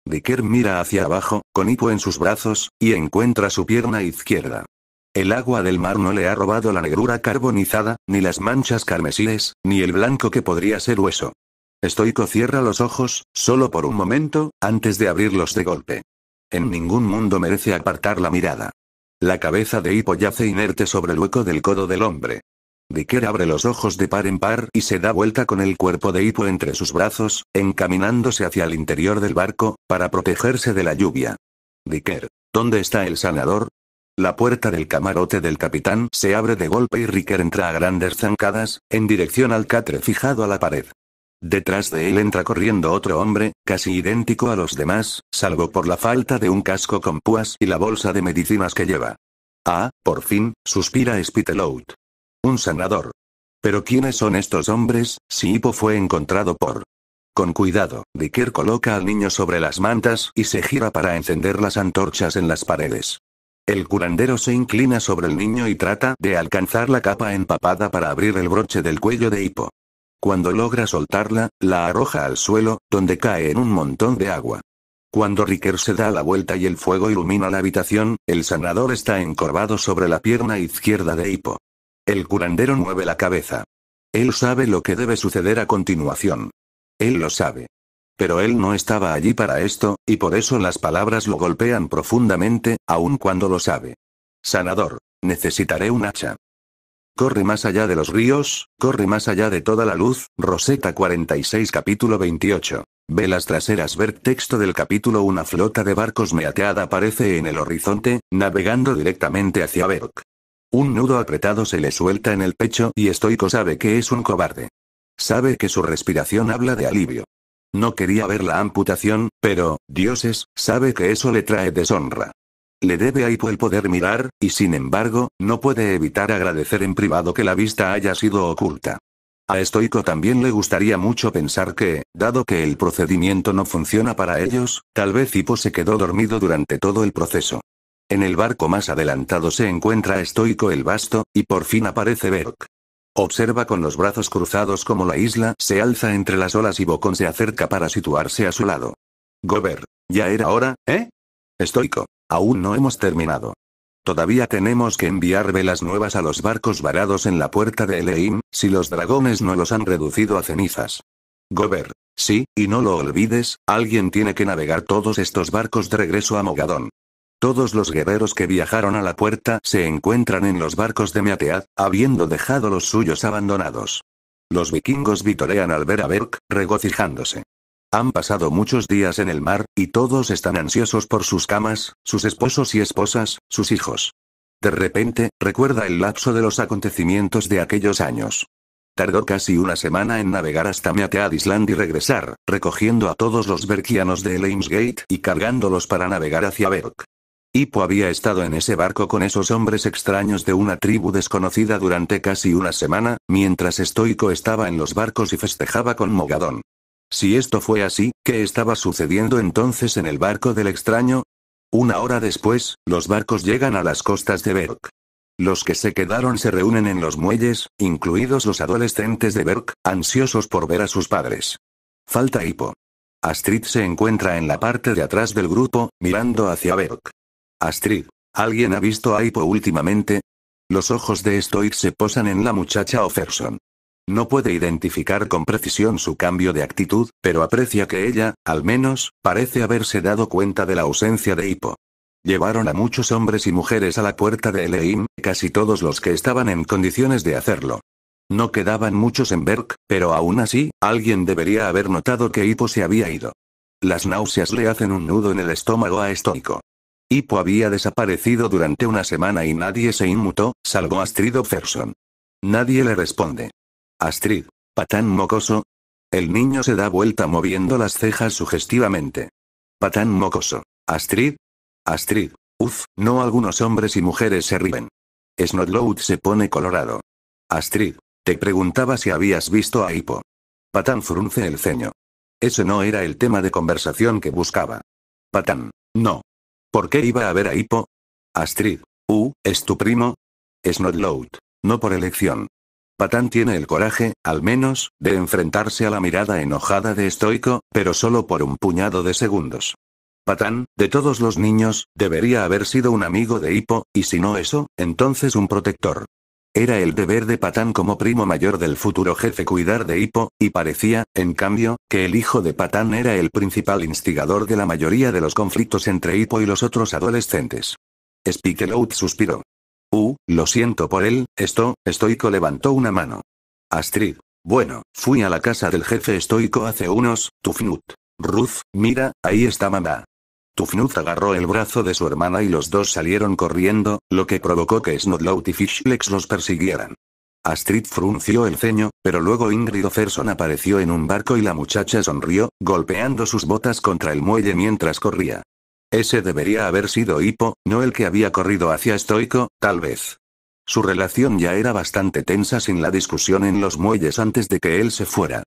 Dicker mira hacia abajo, con hipo en sus brazos, y encuentra su pierna izquierda. El agua del mar no le ha robado la negrura carbonizada, ni las manchas carmesíes, ni el blanco que podría ser hueso. Estoico cierra los ojos, solo por un momento, antes de abrirlos de golpe. En ningún mundo merece apartar la mirada. La cabeza de Hipo yace inerte sobre el hueco del codo del hombre. Dicker abre los ojos de par en par y se da vuelta con el cuerpo de Hipo entre sus brazos, encaminándose hacia el interior del barco, para protegerse de la lluvia. Dicker, ¿dónde está el sanador? La puerta del camarote del capitán se abre de golpe y Ricker entra a grandes zancadas, en dirección al catre fijado a la pared. Detrás de él entra corriendo otro hombre, casi idéntico a los demás, salvo por la falta de un casco con púas y la bolsa de medicinas que lleva. Ah, por fin, suspira Spitelout. Un sanador. Pero ¿quiénes son estos hombres, si Hippo fue encontrado por... Con cuidado, Dicker coloca al niño sobre las mantas y se gira para encender las antorchas en las paredes. El curandero se inclina sobre el niño y trata de alcanzar la capa empapada para abrir el broche del cuello de Hipo. Cuando logra soltarla, la arroja al suelo, donde cae en un montón de agua. Cuando Ricker se da la vuelta y el fuego ilumina la habitación, el sanador está encorvado sobre la pierna izquierda de Hippo. El curandero mueve la cabeza. Él sabe lo que debe suceder a continuación. Él lo sabe. Pero él no estaba allí para esto, y por eso las palabras lo golpean profundamente, aun cuando lo sabe. Sanador. Necesitaré un hacha. Corre más allá de los ríos, corre más allá de toda la luz, Roseta 46 capítulo 28. Velas traseras ver texto del capítulo Una flota de barcos meateada aparece en el horizonte, navegando directamente hacia Berk. Un nudo apretado se le suelta en el pecho y Estoico sabe que es un cobarde. Sabe que su respiración habla de alivio. No quería ver la amputación, pero, dioses, sabe que eso le trae deshonra. Le debe a Hippo el poder mirar, y sin embargo, no puede evitar agradecer en privado que la vista haya sido oculta. A Estoico también le gustaría mucho pensar que, dado que el procedimiento no funciona para ellos, tal vez Hippo se quedó dormido durante todo el proceso. En el barco más adelantado se encuentra Estoico el Vasto, y por fin aparece Berk. Observa con los brazos cruzados como la isla se alza entre las olas y Bocón se acerca para situarse a su lado. Gober, ya era hora, ¿eh? Estoico, aún no hemos terminado. Todavía tenemos que enviar velas nuevas a los barcos varados en la puerta de Eleim, si los dragones no los han reducido a cenizas. Gober, sí, y no lo olvides, alguien tiene que navegar todos estos barcos de regreso a Mogadón. Todos los guerreros que viajaron a la puerta se encuentran en los barcos de Meatead, habiendo dejado los suyos abandonados. Los vikingos vitorean al ver a Berk, regocijándose. Han pasado muchos días en el mar, y todos están ansiosos por sus camas, sus esposos y esposas, sus hijos. De repente, recuerda el lapso de los acontecimientos de aquellos años. Tardó casi una semana en navegar hasta Meatead Island y regresar, recogiendo a todos los berkianos de gate y cargándolos para navegar hacia Berk. Hippo había estado en ese barco con esos hombres extraños de una tribu desconocida durante casi una semana, mientras Estoico estaba en los barcos y festejaba con Mogadón. Si esto fue así, ¿qué estaba sucediendo entonces en el barco del extraño? Una hora después, los barcos llegan a las costas de Berk. Los que se quedaron se reúnen en los muelles, incluidos los adolescentes de Berk, ansiosos por ver a sus padres. Falta Hippo. Astrid se encuentra en la parte de atrás del grupo, mirando hacia Berk. Astrid. ¿Alguien ha visto a Hippo últimamente? Los ojos de Stoic se posan en la muchacha Offerson. No puede identificar con precisión su cambio de actitud, pero aprecia que ella, al menos, parece haberse dado cuenta de la ausencia de Hippo. Llevaron a muchos hombres y mujeres a la puerta de Eleim, casi todos los que estaban en condiciones de hacerlo. No quedaban muchos en Berk, pero aún así, alguien debería haber notado que Hippo se había ido. Las náuseas le hacen un nudo en el estómago a Estoico. Hippo había desaparecido durante una semana y nadie se inmutó, salvo Astrid Ferson. Nadie le responde. Astrid. Patán mocoso. El niño se da vuelta moviendo las cejas sugestivamente. Patán mocoso. Astrid. Astrid. Uf, no algunos hombres y mujeres se ríen. Snodload se pone colorado. Astrid. Te preguntaba si habías visto a Hippo. Patán frunce el ceño. Ese no era el tema de conversación que buscaba. Patán. No. ¿Por qué iba a ver a Hippo? Astrid. Uh, ¿es tu primo? Snodloud. No por elección. Patán tiene el coraje, al menos, de enfrentarse a la mirada enojada de Estoico, pero solo por un puñado de segundos. Patán, de todos los niños, debería haber sido un amigo de Hippo, y si no eso, entonces un protector. Era el deber de Patán como primo mayor del futuro jefe cuidar de Hippo, y parecía, en cambio, que el hijo de Patán era el principal instigador de la mayoría de los conflictos entre Hippo y los otros adolescentes. Spikelout suspiró. Uh, lo siento por él, esto, estoico levantó una mano. Astrid. Bueno, fui a la casa del jefe estoico hace unos, Tufnut. Ruth, mira, ahí está mamá. Tufnut agarró el brazo de su hermana y los dos salieron corriendo, lo que provocó que Snodlout y Fishlex los persiguieran. Astrid frunció el ceño, pero luego Ingrid Otherson apareció en un barco y la muchacha sonrió, golpeando sus botas contra el muelle mientras corría. Ese debería haber sido Hippo, no el que había corrido hacia Stoico, tal vez. Su relación ya era bastante tensa sin la discusión en los muelles antes de que él se fuera.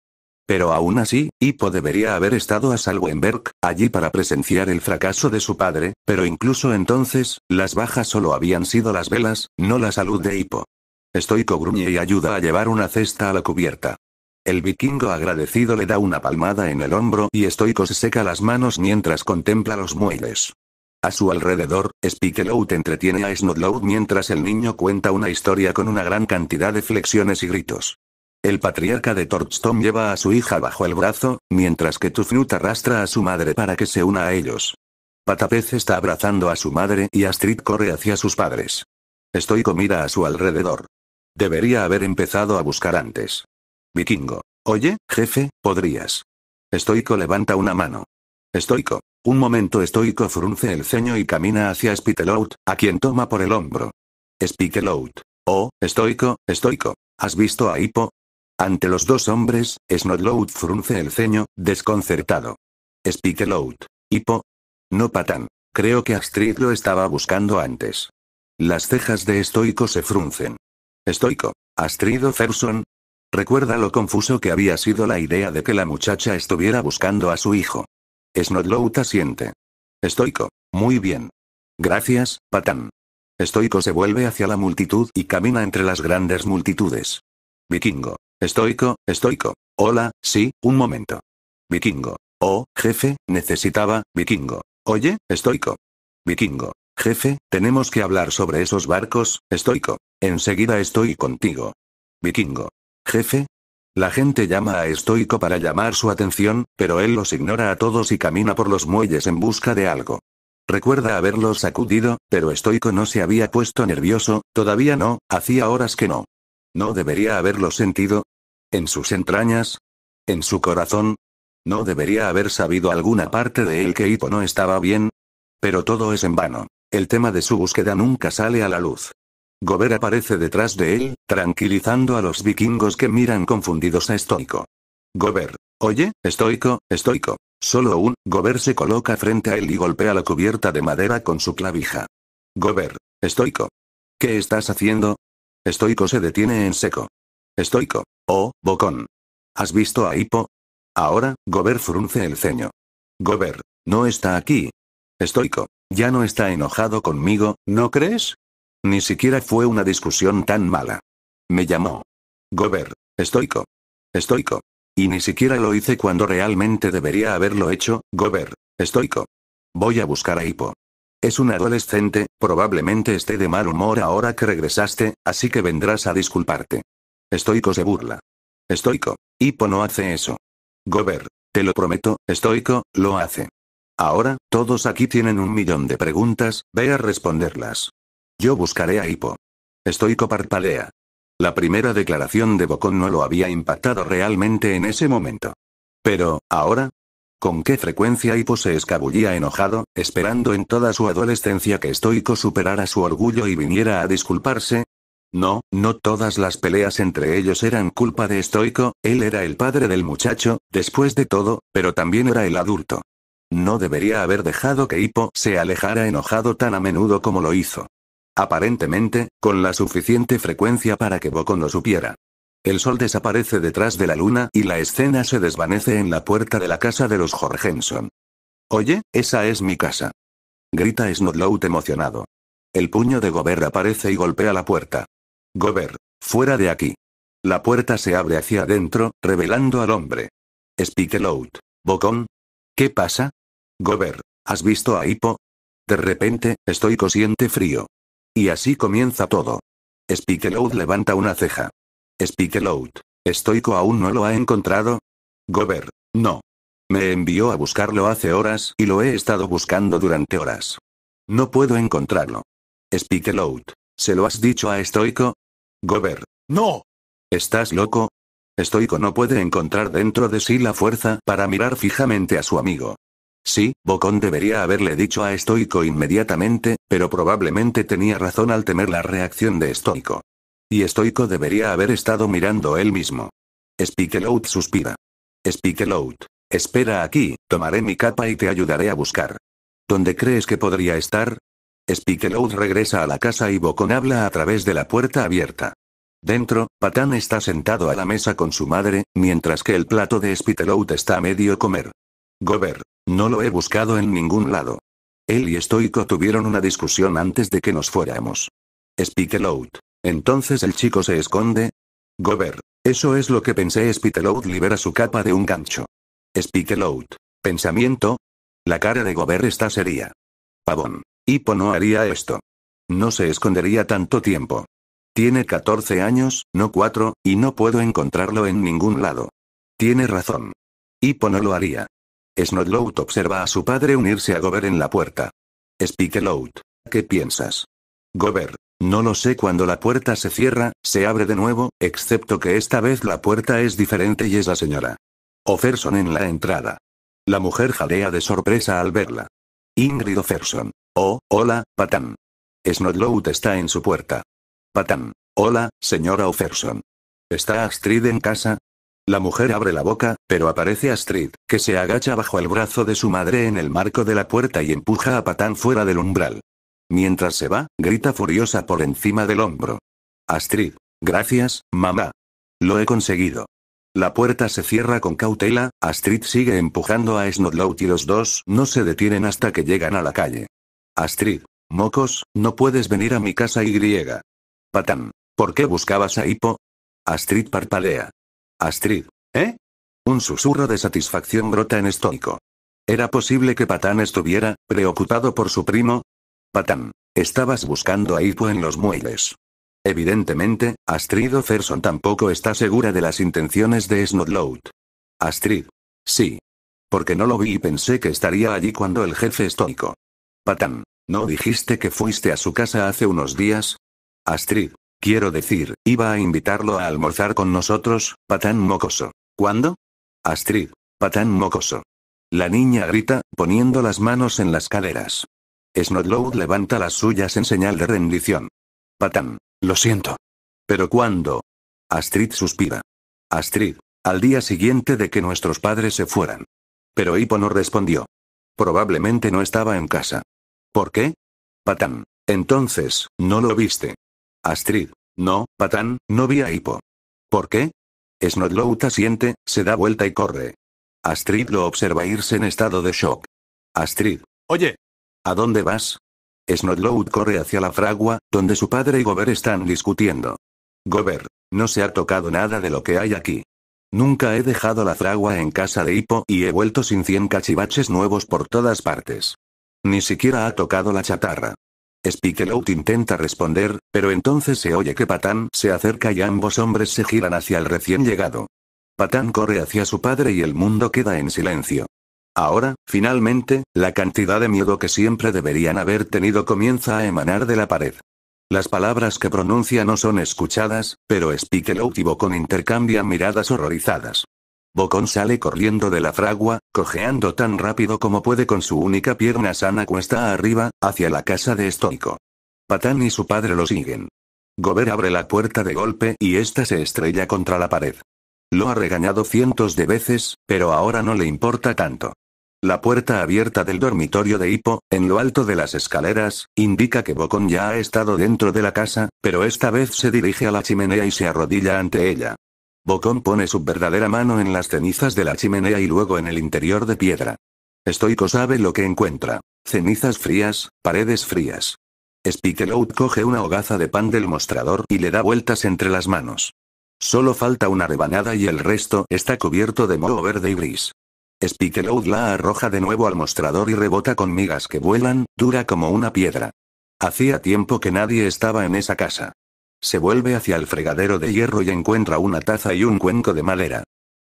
Pero aún así, Hippo debería haber estado a Salwenberg, allí para presenciar el fracaso de su padre, pero incluso entonces, las bajas solo habían sido las velas, no la salud de Hippo. Estoico gruñe y ayuda a llevar una cesta a la cubierta. El vikingo agradecido le da una palmada en el hombro y Estoico se seca las manos mientras contempla los muelles. A su alrededor, Spikelout entretiene a Snodlow mientras el niño cuenta una historia con una gran cantidad de flexiones y gritos. El patriarca de Torchstone lleva a su hija bajo el brazo, mientras que Tufnut arrastra a su madre para que se una a ellos. Patapez está abrazando a su madre y Astrid corre hacia sus padres. Estoy comida a su alrededor. Debería haber empezado a buscar antes. Vikingo. Oye, jefe, podrías. Estoico levanta una mano. Estoico. Un momento estoico frunce el ceño y camina hacia Spitelout, a quien toma por el hombro. Spitelout. Oh, estoico, estoico. ¿Has visto a Hippo? Ante los dos hombres, Snodlout frunce el ceño, desconcertado. loud Hipo. No patán. Creo que Astrid lo estaba buscando antes. Las cejas de Estoico se fruncen. Estoico. Astrid Ferson. Recuerda lo confuso que había sido la idea de que la muchacha estuviera buscando a su hijo. Snodlout asiente. Estoico. Muy bien. Gracias, patán. Estoico se vuelve hacia la multitud y camina entre las grandes multitudes. Vikingo. Estoico, estoico. Hola, sí, un momento. Vikingo. Oh, jefe, necesitaba, vikingo. Oye, estoico. Vikingo. Jefe, tenemos que hablar sobre esos barcos, estoico. Enseguida estoy contigo. Vikingo. Jefe. La gente llama a Estoico para llamar su atención, pero él los ignora a todos y camina por los muelles en busca de algo. Recuerda haberlos sacudido, pero Estoico no se había puesto nervioso, todavía no, hacía horas que no. ¿No debería haberlo sentido? ¿En sus entrañas? ¿En su corazón? ¿No debería haber sabido alguna parte de él que Ito no estaba bien? Pero todo es en vano. El tema de su búsqueda nunca sale a la luz. Gober aparece detrás de él, tranquilizando a los vikingos que miran confundidos a Estoico. Gober. Oye, Estoico, Estoico. Solo un, Gober se coloca frente a él y golpea la cubierta de madera con su clavija. Gober. Estoico. ¿Qué estás haciendo? Estoico se detiene en seco. Estoico. Oh, bocón. ¿Has visto a Hippo? Ahora, Gober frunce el ceño. Gober. No está aquí. Estoico. Ya no está enojado conmigo, ¿no crees? Ni siquiera fue una discusión tan mala. Me llamó. Gober. Estoico. Estoico. Y ni siquiera lo hice cuando realmente debería haberlo hecho, Gober. Estoico. Voy a buscar a Hippo. Es un adolescente, probablemente esté de mal humor ahora que regresaste, así que vendrás a disculparte. Estoico se burla. Estoico. Hipo no hace eso. Gober. Te lo prometo, Estoico, lo hace. Ahora, todos aquí tienen un millón de preguntas, ve a responderlas. Yo buscaré a Hipo. Estoico parpadea. La primera declaración de Bocón no lo había impactado realmente en ese momento. Pero, ahora, con qué frecuencia Hipo se escabullía enojado, esperando en toda su adolescencia que Estoico superara su orgullo y viniera a disculparse. No, no todas las peleas entre ellos eran culpa de Estoico, él era el padre del muchacho, después de todo, pero también era el adulto. No debería haber dejado que Hippo se alejara enojado tan a menudo como lo hizo. Aparentemente, con la suficiente frecuencia para que Boko lo supiera. El sol desaparece detrás de la luna y la escena se desvanece en la puerta de la casa de los Jorgenson. Oye, esa es mi casa. Grita Snodlout emocionado. El puño de Gobert aparece y golpea la puerta. Gobert, fuera de aquí. La puerta se abre hacia adentro, revelando al hombre. Spikelout. Bocón. ¿Qué pasa? Gobert, ¿has visto a Hippo? De repente, estoy cosiente frío. Y así comienza todo. Spikelout levanta una ceja load. ¿Estoico aún no lo ha encontrado? Gober. No. Me envió a buscarlo hace horas y lo he estado buscando durante horas. No puedo encontrarlo. loud. ¿Se lo has dicho a Estoico? Gober. No. ¿Estás loco? Estoico no puede encontrar dentro de sí la fuerza para mirar fijamente a su amigo. Sí, Bocón debería haberle dicho a Estoico inmediatamente, pero probablemente tenía razón al temer la reacción de Estoico. Y estoico debería haber estado mirando él mismo. Spikelout suspira. Spikelout. Espera aquí, tomaré mi capa y te ayudaré a buscar. ¿Dónde crees que podría estar? Spikelout regresa a la casa y Bocon habla a través de la puerta abierta. Dentro, Patán está sentado a la mesa con su madre, mientras que el plato de Spitelout está a medio comer. Gober, no lo he buscado en ningún lado. Él y Stoico tuvieron una discusión antes de que nos fuéramos. Spitelout, entonces el chico se esconde. Gober. Eso es lo que pensé. Spiteloud libera su capa de un gancho. Spiteloud, Pensamiento. La cara de Gober está seria. Pavón. Hippo no haría esto. No se escondería tanto tiempo. Tiene 14 años, no 4, y no puedo encontrarlo en ningún lado. Tiene razón. Hippo no lo haría. Snodlout observa a su padre unirse a Gober en la puerta. Spiteloud, ¿Qué piensas? Gober, no lo sé cuando la puerta se cierra, se abre de nuevo, excepto que esta vez la puerta es diferente y es la señora. Offerson en la entrada. La mujer jalea de sorpresa al verla. Ingrid Offerson. Oh, hola, Patan. Snodlout está en su puerta. Patan. Hola, señora Offerson. ¿Está Astrid en casa? La mujer abre la boca, pero aparece Astrid, que se agacha bajo el brazo de su madre en el marco de la puerta y empuja a Patán fuera del umbral. Mientras se va, grita furiosa por encima del hombro. Astrid. Gracias, mamá. Lo he conseguido. La puerta se cierra con cautela, Astrid sigue empujando a Snodlout y los dos no se detienen hasta que llegan a la calle. Astrid. Mocos, no puedes venir a mi casa y griega. Patán. ¿Por qué buscabas a Hippo? Astrid parpalea. Astrid. ¿Eh? Un susurro de satisfacción brota en estómago. ¿Era posible que Patán estuviera, preocupado por su primo? Patán. Estabas buscando a Ipo en los muelles. Evidentemente, Astrid Ferson tampoco está segura de las intenciones de Snodlout. Astrid. Sí. Porque no lo vi y pensé que estaría allí cuando el jefe estoico. Patán. ¿No dijiste que fuiste a su casa hace unos días? Astrid. Quiero decir, iba a invitarlo a almorzar con nosotros, Patán Mocoso. ¿Cuándo? Astrid. Patán Mocoso. La niña grita, poniendo las manos en las caderas. Snowdlow levanta las suyas en señal de rendición. Patán. Lo siento. Pero ¿cuándo? Astrid suspira. Astrid, al día siguiente de que nuestros padres se fueran. Pero Hippo no respondió. Probablemente no estaba en casa. ¿Por qué? Patán. Entonces, ¿no lo viste? Astrid. No, Patán, no vi a Hippo. ¿Por qué? Snodlow asiente, se da vuelta y corre. Astrid lo observa irse en estado de shock. Astrid. Oye, ¿A dónde vas? Snodload corre hacia la fragua, donde su padre y Gober están discutiendo. Gober, no se ha tocado nada de lo que hay aquí. Nunca he dejado la fragua en casa de Hippo y he vuelto sin cien cachivaches nuevos por todas partes. Ni siquiera ha tocado la chatarra. Spikelout intenta responder, pero entonces se oye que Patán se acerca y ambos hombres se giran hacia el recién llegado. Patán corre hacia su padre y el mundo queda en silencio. Ahora, finalmente, la cantidad de miedo que siempre deberían haber tenido comienza a emanar de la pared. Las palabras que pronuncia no son escuchadas, pero lo y Bocón intercambian miradas horrorizadas. Bocón sale corriendo de la fragua, cojeando tan rápido como puede con su única pierna sana cuesta arriba, hacia la casa de Estoico. Patán y su padre lo siguen. Gober abre la puerta de golpe y ésta se estrella contra la pared. Lo ha regañado cientos de veces, pero ahora no le importa tanto. La puerta abierta del dormitorio de Hippo, en lo alto de las escaleras, indica que Bokon ya ha estado dentro de la casa, pero esta vez se dirige a la chimenea y se arrodilla ante ella. Bokon pone su verdadera mano en las cenizas de la chimenea y luego en el interior de piedra. Estoico sabe lo que encuentra. Cenizas frías, paredes frías. Spikelout coge una hogaza de pan del mostrador y le da vueltas entre las manos. Solo falta una rebanada y el resto está cubierto de moho verde y gris. Spikeload la arroja de nuevo al mostrador y rebota con migas que vuelan, dura como una piedra. Hacía tiempo que nadie estaba en esa casa. Se vuelve hacia el fregadero de hierro y encuentra una taza y un cuenco de madera.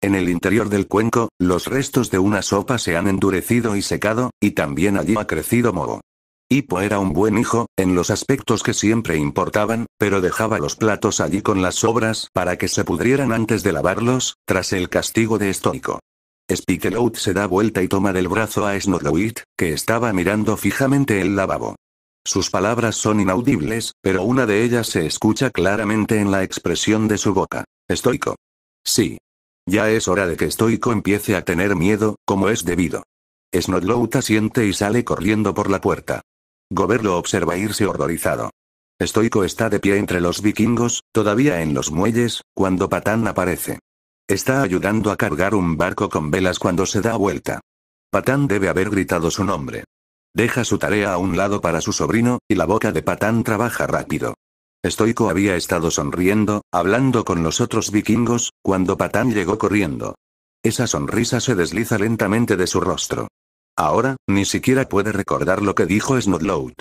En el interior del cuenco, los restos de una sopa se han endurecido y secado, y también allí ha crecido moho. hipo era un buen hijo, en los aspectos que siempre importaban, pero dejaba los platos allí con las sobras para que se pudrieran antes de lavarlos, tras el castigo de estoico. Spikelout se da vuelta y toma del brazo a Snodlewit, que estaba mirando fijamente el lavabo. Sus palabras son inaudibles, pero una de ellas se escucha claramente en la expresión de su boca. Estoico. Sí. Ya es hora de que Estoico empiece a tener miedo, como es debido. Snodlout asiente y sale corriendo por la puerta. Goberlo observa irse horrorizado. Estoico está de pie entre los vikingos, todavía en los muelles, cuando Patán aparece. Está ayudando a cargar un barco con velas cuando se da vuelta. Patán debe haber gritado su nombre. Deja su tarea a un lado para su sobrino, y la boca de Patán trabaja rápido. Estoico había estado sonriendo, hablando con los otros vikingos, cuando Patán llegó corriendo. Esa sonrisa se desliza lentamente de su rostro. Ahora, ni siquiera puede recordar lo que dijo Snodlout.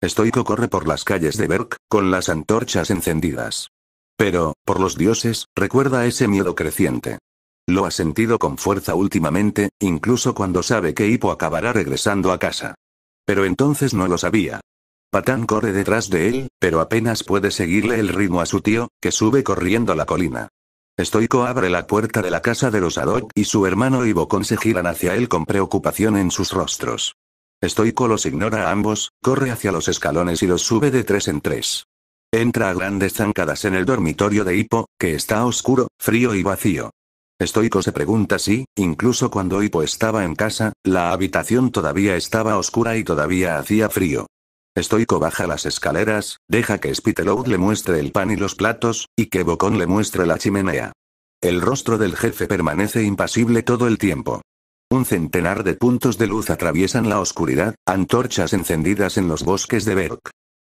Estoico corre por las calles de Berk, con las antorchas encendidas. Pero, por los dioses, recuerda ese miedo creciente. Lo ha sentido con fuerza últimamente, incluso cuando sabe que Hippo acabará regresando a casa. Pero entonces no lo sabía. Patán corre detrás de él, pero apenas puede seguirle el ritmo a su tío, que sube corriendo la colina. Estoico abre la puerta de la casa de los Adok y su hermano con se giran hacia él con preocupación en sus rostros. Estoico los ignora a ambos, corre hacia los escalones y los sube de tres en tres. Entra a grandes zancadas en el dormitorio de Hippo, que está oscuro, frío y vacío. Estoico se pregunta si, incluso cuando Hippo estaba en casa, la habitación todavía estaba oscura y todavía hacía frío. Estoico baja las escaleras, deja que Spitelow le muestre el pan y los platos, y que Bocón le muestre la chimenea. El rostro del jefe permanece impasible todo el tiempo. Un centenar de puntos de luz atraviesan la oscuridad, antorchas encendidas en los bosques de Berk.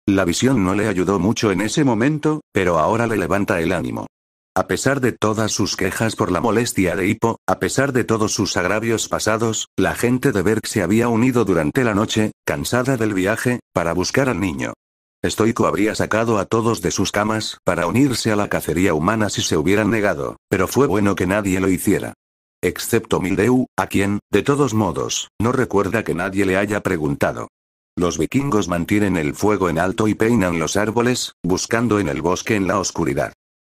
La visión no le ayudó mucho en ese momento, pero ahora le levanta el ánimo. A pesar de todas sus quejas por la molestia de Hippo, a pesar de todos sus agravios pasados, la gente de Berg se había unido durante la noche, cansada del viaje, para buscar al niño. Stoico habría sacado a todos de sus camas para unirse a la cacería humana si se hubieran negado, pero fue bueno que nadie lo hiciera. Excepto Mildeu, a quien, de todos modos, no recuerda que nadie le haya preguntado. Los vikingos mantienen el fuego en alto y peinan los árboles, buscando en el bosque en la oscuridad.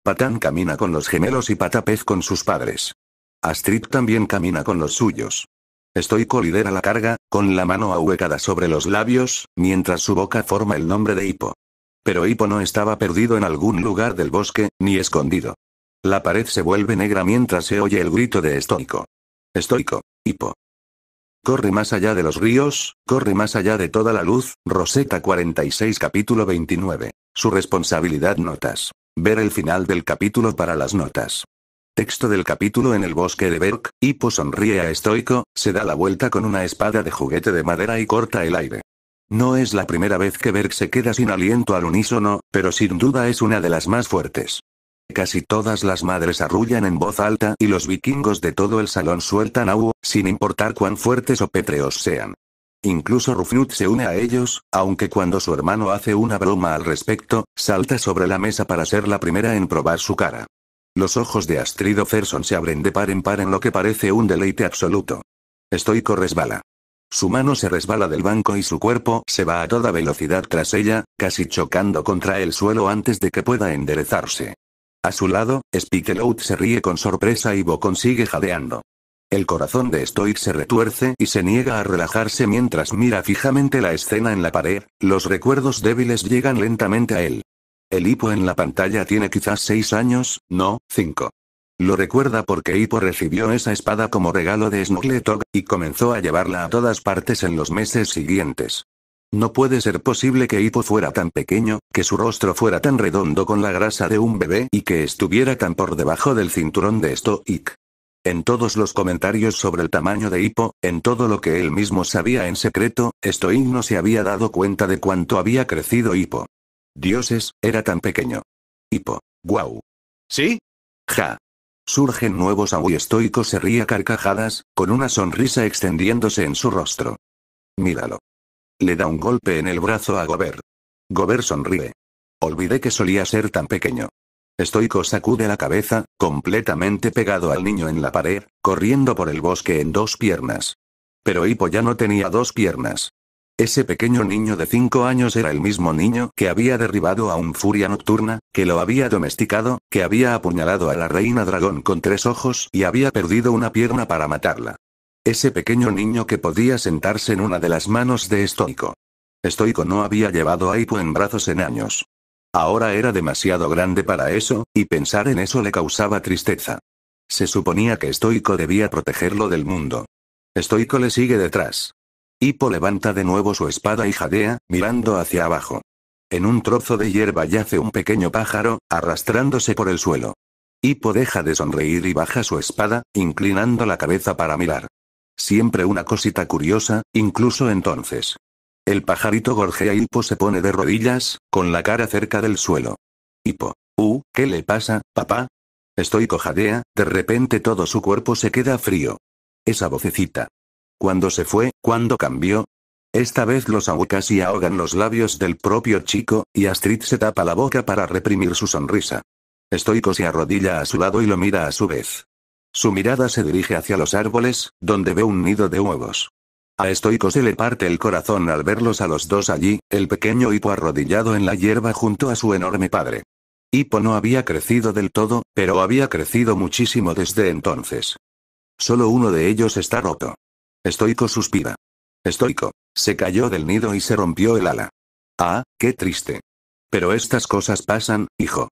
Patán camina con los gemelos y Patapez con sus padres. Astrid también camina con los suyos. Estoico lidera la carga, con la mano ahuecada sobre los labios, mientras su boca forma el nombre de Hipo. Pero Hipo no estaba perdido en algún lugar del bosque, ni escondido. La pared se vuelve negra mientras se oye el grito de Estoico. Estoico. Hipo. Corre más allá de los ríos, corre más allá de toda la luz, Rosetta 46 capítulo 29. Su responsabilidad notas. Ver el final del capítulo para las notas. Texto del capítulo En el bosque de Berk, Hippo sonríe a Estoico, se da la vuelta con una espada de juguete de madera y corta el aire. No es la primera vez que Berk se queda sin aliento al unísono, pero sin duda es una de las más fuertes. Casi todas las madres arrullan en voz alta y los vikingos de todo el salón sueltan au, sin importar cuán fuertes o pétreos sean. Incluso Rufnut se une a ellos, aunque cuando su hermano hace una broma al respecto, salta sobre la mesa para ser la primera en probar su cara. Los ojos de Astrid Ferson se abren de par en par en lo que parece un deleite absoluto. Estoico resbala. Su mano se resbala del banco y su cuerpo se va a toda velocidad tras ella, casi chocando contra el suelo antes de que pueda enderezarse. A su lado, Spikelout se ríe con sorpresa y Bocon sigue jadeando. El corazón de Stoic se retuerce y se niega a relajarse mientras mira fijamente la escena en la pared, los recuerdos débiles llegan lentamente a él. El hipo en la pantalla tiene quizás seis años, no, cinco. Lo recuerda porque Hippo recibió esa espada como regalo de Snugletog, y comenzó a llevarla a todas partes en los meses siguientes. No puede ser posible que Hippo fuera tan pequeño, que su rostro fuera tan redondo con la grasa de un bebé y que estuviera tan por debajo del cinturón de Stoic. En todos los comentarios sobre el tamaño de Hippo, en todo lo que él mismo sabía en secreto, Stoic no se había dado cuenta de cuánto había crecido Hippo. Dioses, era tan pequeño. Hippo. Guau. ¿Sí? Ja. Surgen nuevos y estoicos se ría carcajadas, con una sonrisa extendiéndose en su rostro. Míralo. Le da un golpe en el brazo a Gobert. Gobert sonríe. Olvidé que solía ser tan pequeño. Estoico sacude la cabeza, completamente pegado al niño en la pared, corriendo por el bosque en dos piernas. Pero Hippo ya no tenía dos piernas. Ese pequeño niño de cinco años era el mismo niño que había derribado a un furia nocturna, que lo había domesticado, que había apuñalado a la reina dragón con tres ojos y había perdido una pierna para matarla. Ese pequeño niño que podía sentarse en una de las manos de Estoico. Estoico no había llevado a Hippo en brazos en años. Ahora era demasiado grande para eso, y pensar en eso le causaba tristeza. Se suponía que Estoico debía protegerlo del mundo. Estoico le sigue detrás. Hippo levanta de nuevo su espada y jadea, mirando hacia abajo. En un trozo de hierba yace un pequeño pájaro, arrastrándose por el suelo. Hippo deja de sonreír y baja su espada, inclinando la cabeza para mirar. Siempre una cosita curiosa, incluso entonces. El pajarito gorjea y Hippo se pone de rodillas, con la cara cerca del suelo. Hipo, Uh, ¿qué le pasa, papá? Estoy cojadea, de repente todo su cuerpo se queda frío. Esa vocecita. ¿Cuándo se fue? ¿Cuándo cambió? Esta vez los aguacas y ahogan los labios del propio chico, y Astrid se tapa la boca para reprimir su sonrisa. Estoico se arrodilla a su lado y lo mira a su vez. Su mirada se dirige hacia los árboles, donde ve un nido de huevos. A Estoico se le parte el corazón al verlos a los dos allí, el pequeño Hipo arrodillado en la hierba junto a su enorme padre. Hipo no había crecido del todo, pero había crecido muchísimo desde entonces. Solo uno de ellos está roto. Estoico suspira. Estoico. Se cayó del nido y se rompió el ala. Ah, qué triste. Pero estas cosas pasan, hijo.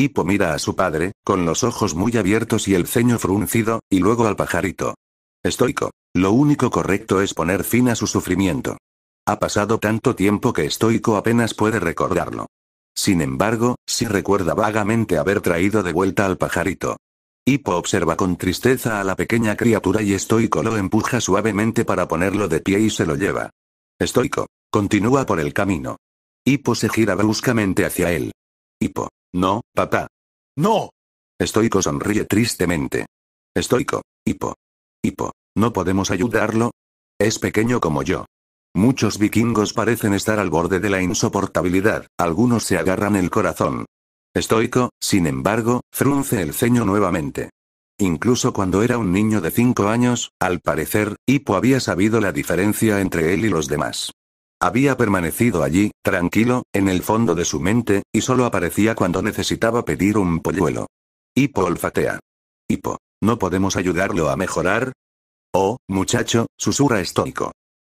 Hipo mira a su padre, con los ojos muy abiertos y el ceño fruncido, y luego al pajarito. Estoico. Lo único correcto es poner fin a su sufrimiento. Ha pasado tanto tiempo que Estoico apenas puede recordarlo. Sin embargo, sí recuerda vagamente haber traído de vuelta al pajarito. Hipo observa con tristeza a la pequeña criatura y Estoico lo empuja suavemente para ponerlo de pie y se lo lleva. Estoico. Continúa por el camino. Hipo se gira bruscamente hacia él. Hipo. No, papá. No. Estoico sonríe tristemente. Estoico. Hipo. Hipo. ¿No podemos ayudarlo? Es pequeño como yo. Muchos vikingos parecen estar al borde de la insoportabilidad, algunos se agarran el corazón. Estoico, sin embargo, frunce el ceño nuevamente. Incluso cuando era un niño de cinco años, al parecer, Hipo había sabido la diferencia entre él y los demás. Había permanecido allí, tranquilo, en el fondo de su mente, y solo aparecía cuando necesitaba pedir un polluelo. Hipo olfatea. Hipo. ¿No podemos ayudarlo a mejorar? Oh, muchacho, susurra estoico.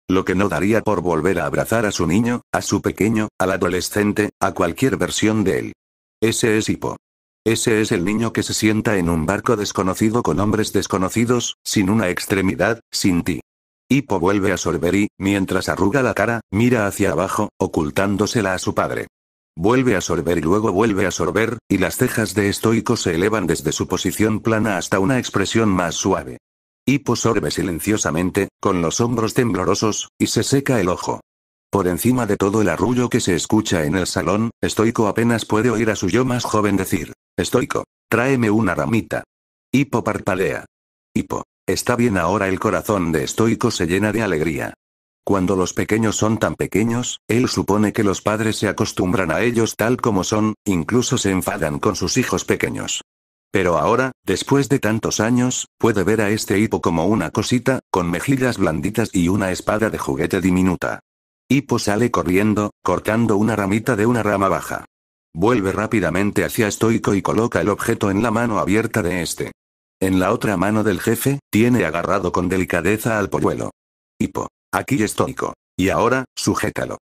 Lo que no daría por volver a abrazar a su niño, a su pequeño, al adolescente, a cualquier versión de él. Ese es Hipo. Ese es el niño que se sienta en un barco desconocido con hombres desconocidos, sin una extremidad, sin ti. Hippo vuelve a sorber y, mientras arruga la cara, mira hacia abajo, ocultándosela a su padre. Vuelve a sorber y luego vuelve a sorber, y las cejas de estoico se elevan desde su posición plana hasta una expresión más suave. Hippo sorbe silenciosamente, con los hombros temblorosos, y se seca el ojo. Por encima de todo el arrullo que se escucha en el salón, estoico apenas puede oír a su yo más joven decir, estoico, tráeme una ramita. Hippo parpadea. Hippo, Está bien ahora el corazón de estoico se llena de alegría. Cuando los pequeños son tan pequeños, él supone que los padres se acostumbran a ellos tal como son, incluso se enfadan con sus hijos pequeños. Pero ahora, después de tantos años, puede ver a este hipo como una cosita, con mejillas blanditas y una espada de juguete diminuta. Hipo sale corriendo, cortando una ramita de una rama baja. Vuelve rápidamente hacia Estoico y coloca el objeto en la mano abierta de este. En la otra mano del jefe, tiene agarrado con delicadeza al polluelo. Hipo. Aquí estoico. Y ahora, sujétalo.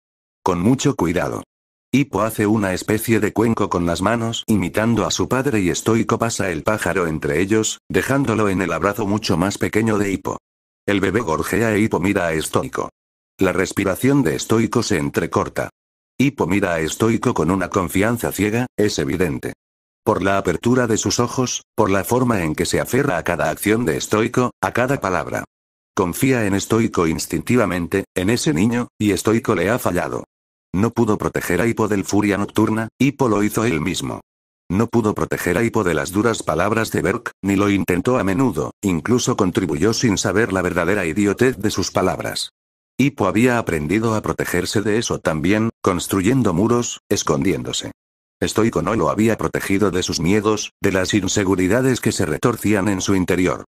Con mucho cuidado. Hipo hace una especie de cuenco con las manos, imitando a su padre y estoico pasa el pájaro entre ellos, dejándolo en el abrazo mucho más pequeño de Hipo. El bebé gorjea e Hipo mira a estoico. La respiración de estoico se entrecorta. Hipo mira a estoico con una confianza ciega, es evidente por la apertura de sus ojos, por la forma en que se aferra a cada acción de estoico, a cada palabra. Confía en estoico instintivamente, en ese niño, y estoico le ha fallado. No pudo proteger a Hippo del furia nocturna, Hippo lo hizo él mismo. No pudo proteger a Hippo de las duras palabras de Burke, ni lo intentó a menudo, incluso contribuyó sin saber la verdadera idiotez de sus palabras. Hippo había aprendido a protegerse de eso también, construyendo muros, escondiéndose. Estoico no lo había protegido de sus miedos, de las inseguridades que se retorcían en su interior.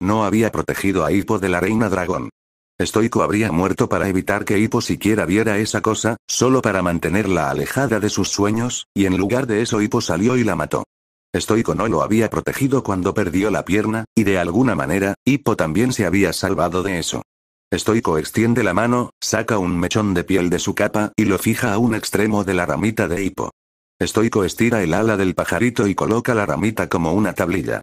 No había protegido a Hippo de la reina dragón. Estoico habría muerto para evitar que Hippo siquiera viera esa cosa, solo para mantenerla alejada de sus sueños, y en lugar de eso Hippo salió y la mató. Estoico no lo había protegido cuando perdió la pierna, y de alguna manera, Hippo también se había salvado de eso. Estoico extiende la mano, saca un mechón de piel de su capa y lo fija a un extremo de la ramita de Hippo. Estoico estira el ala del pajarito y coloca la ramita como una tablilla.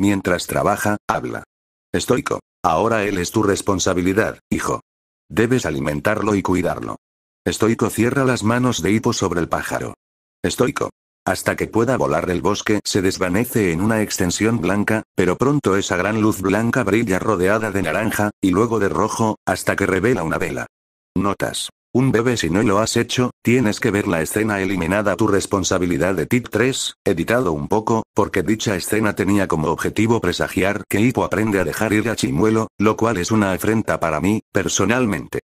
Mientras trabaja, habla. Estoico. Ahora él es tu responsabilidad, hijo. Debes alimentarlo y cuidarlo. Estoico cierra las manos de Hipo sobre el pájaro. Estoico. Hasta que pueda volar el bosque, se desvanece en una extensión blanca, pero pronto esa gran luz blanca brilla rodeada de naranja, y luego de rojo, hasta que revela una vela. Notas. Un bebé si no lo has hecho, tienes que ver la escena eliminada tu responsabilidad de Tip 3, editado un poco, porque dicha escena tenía como objetivo presagiar que Hippo aprende a dejar ir a Chimuelo, lo cual es una afrenta para mí, personalmente.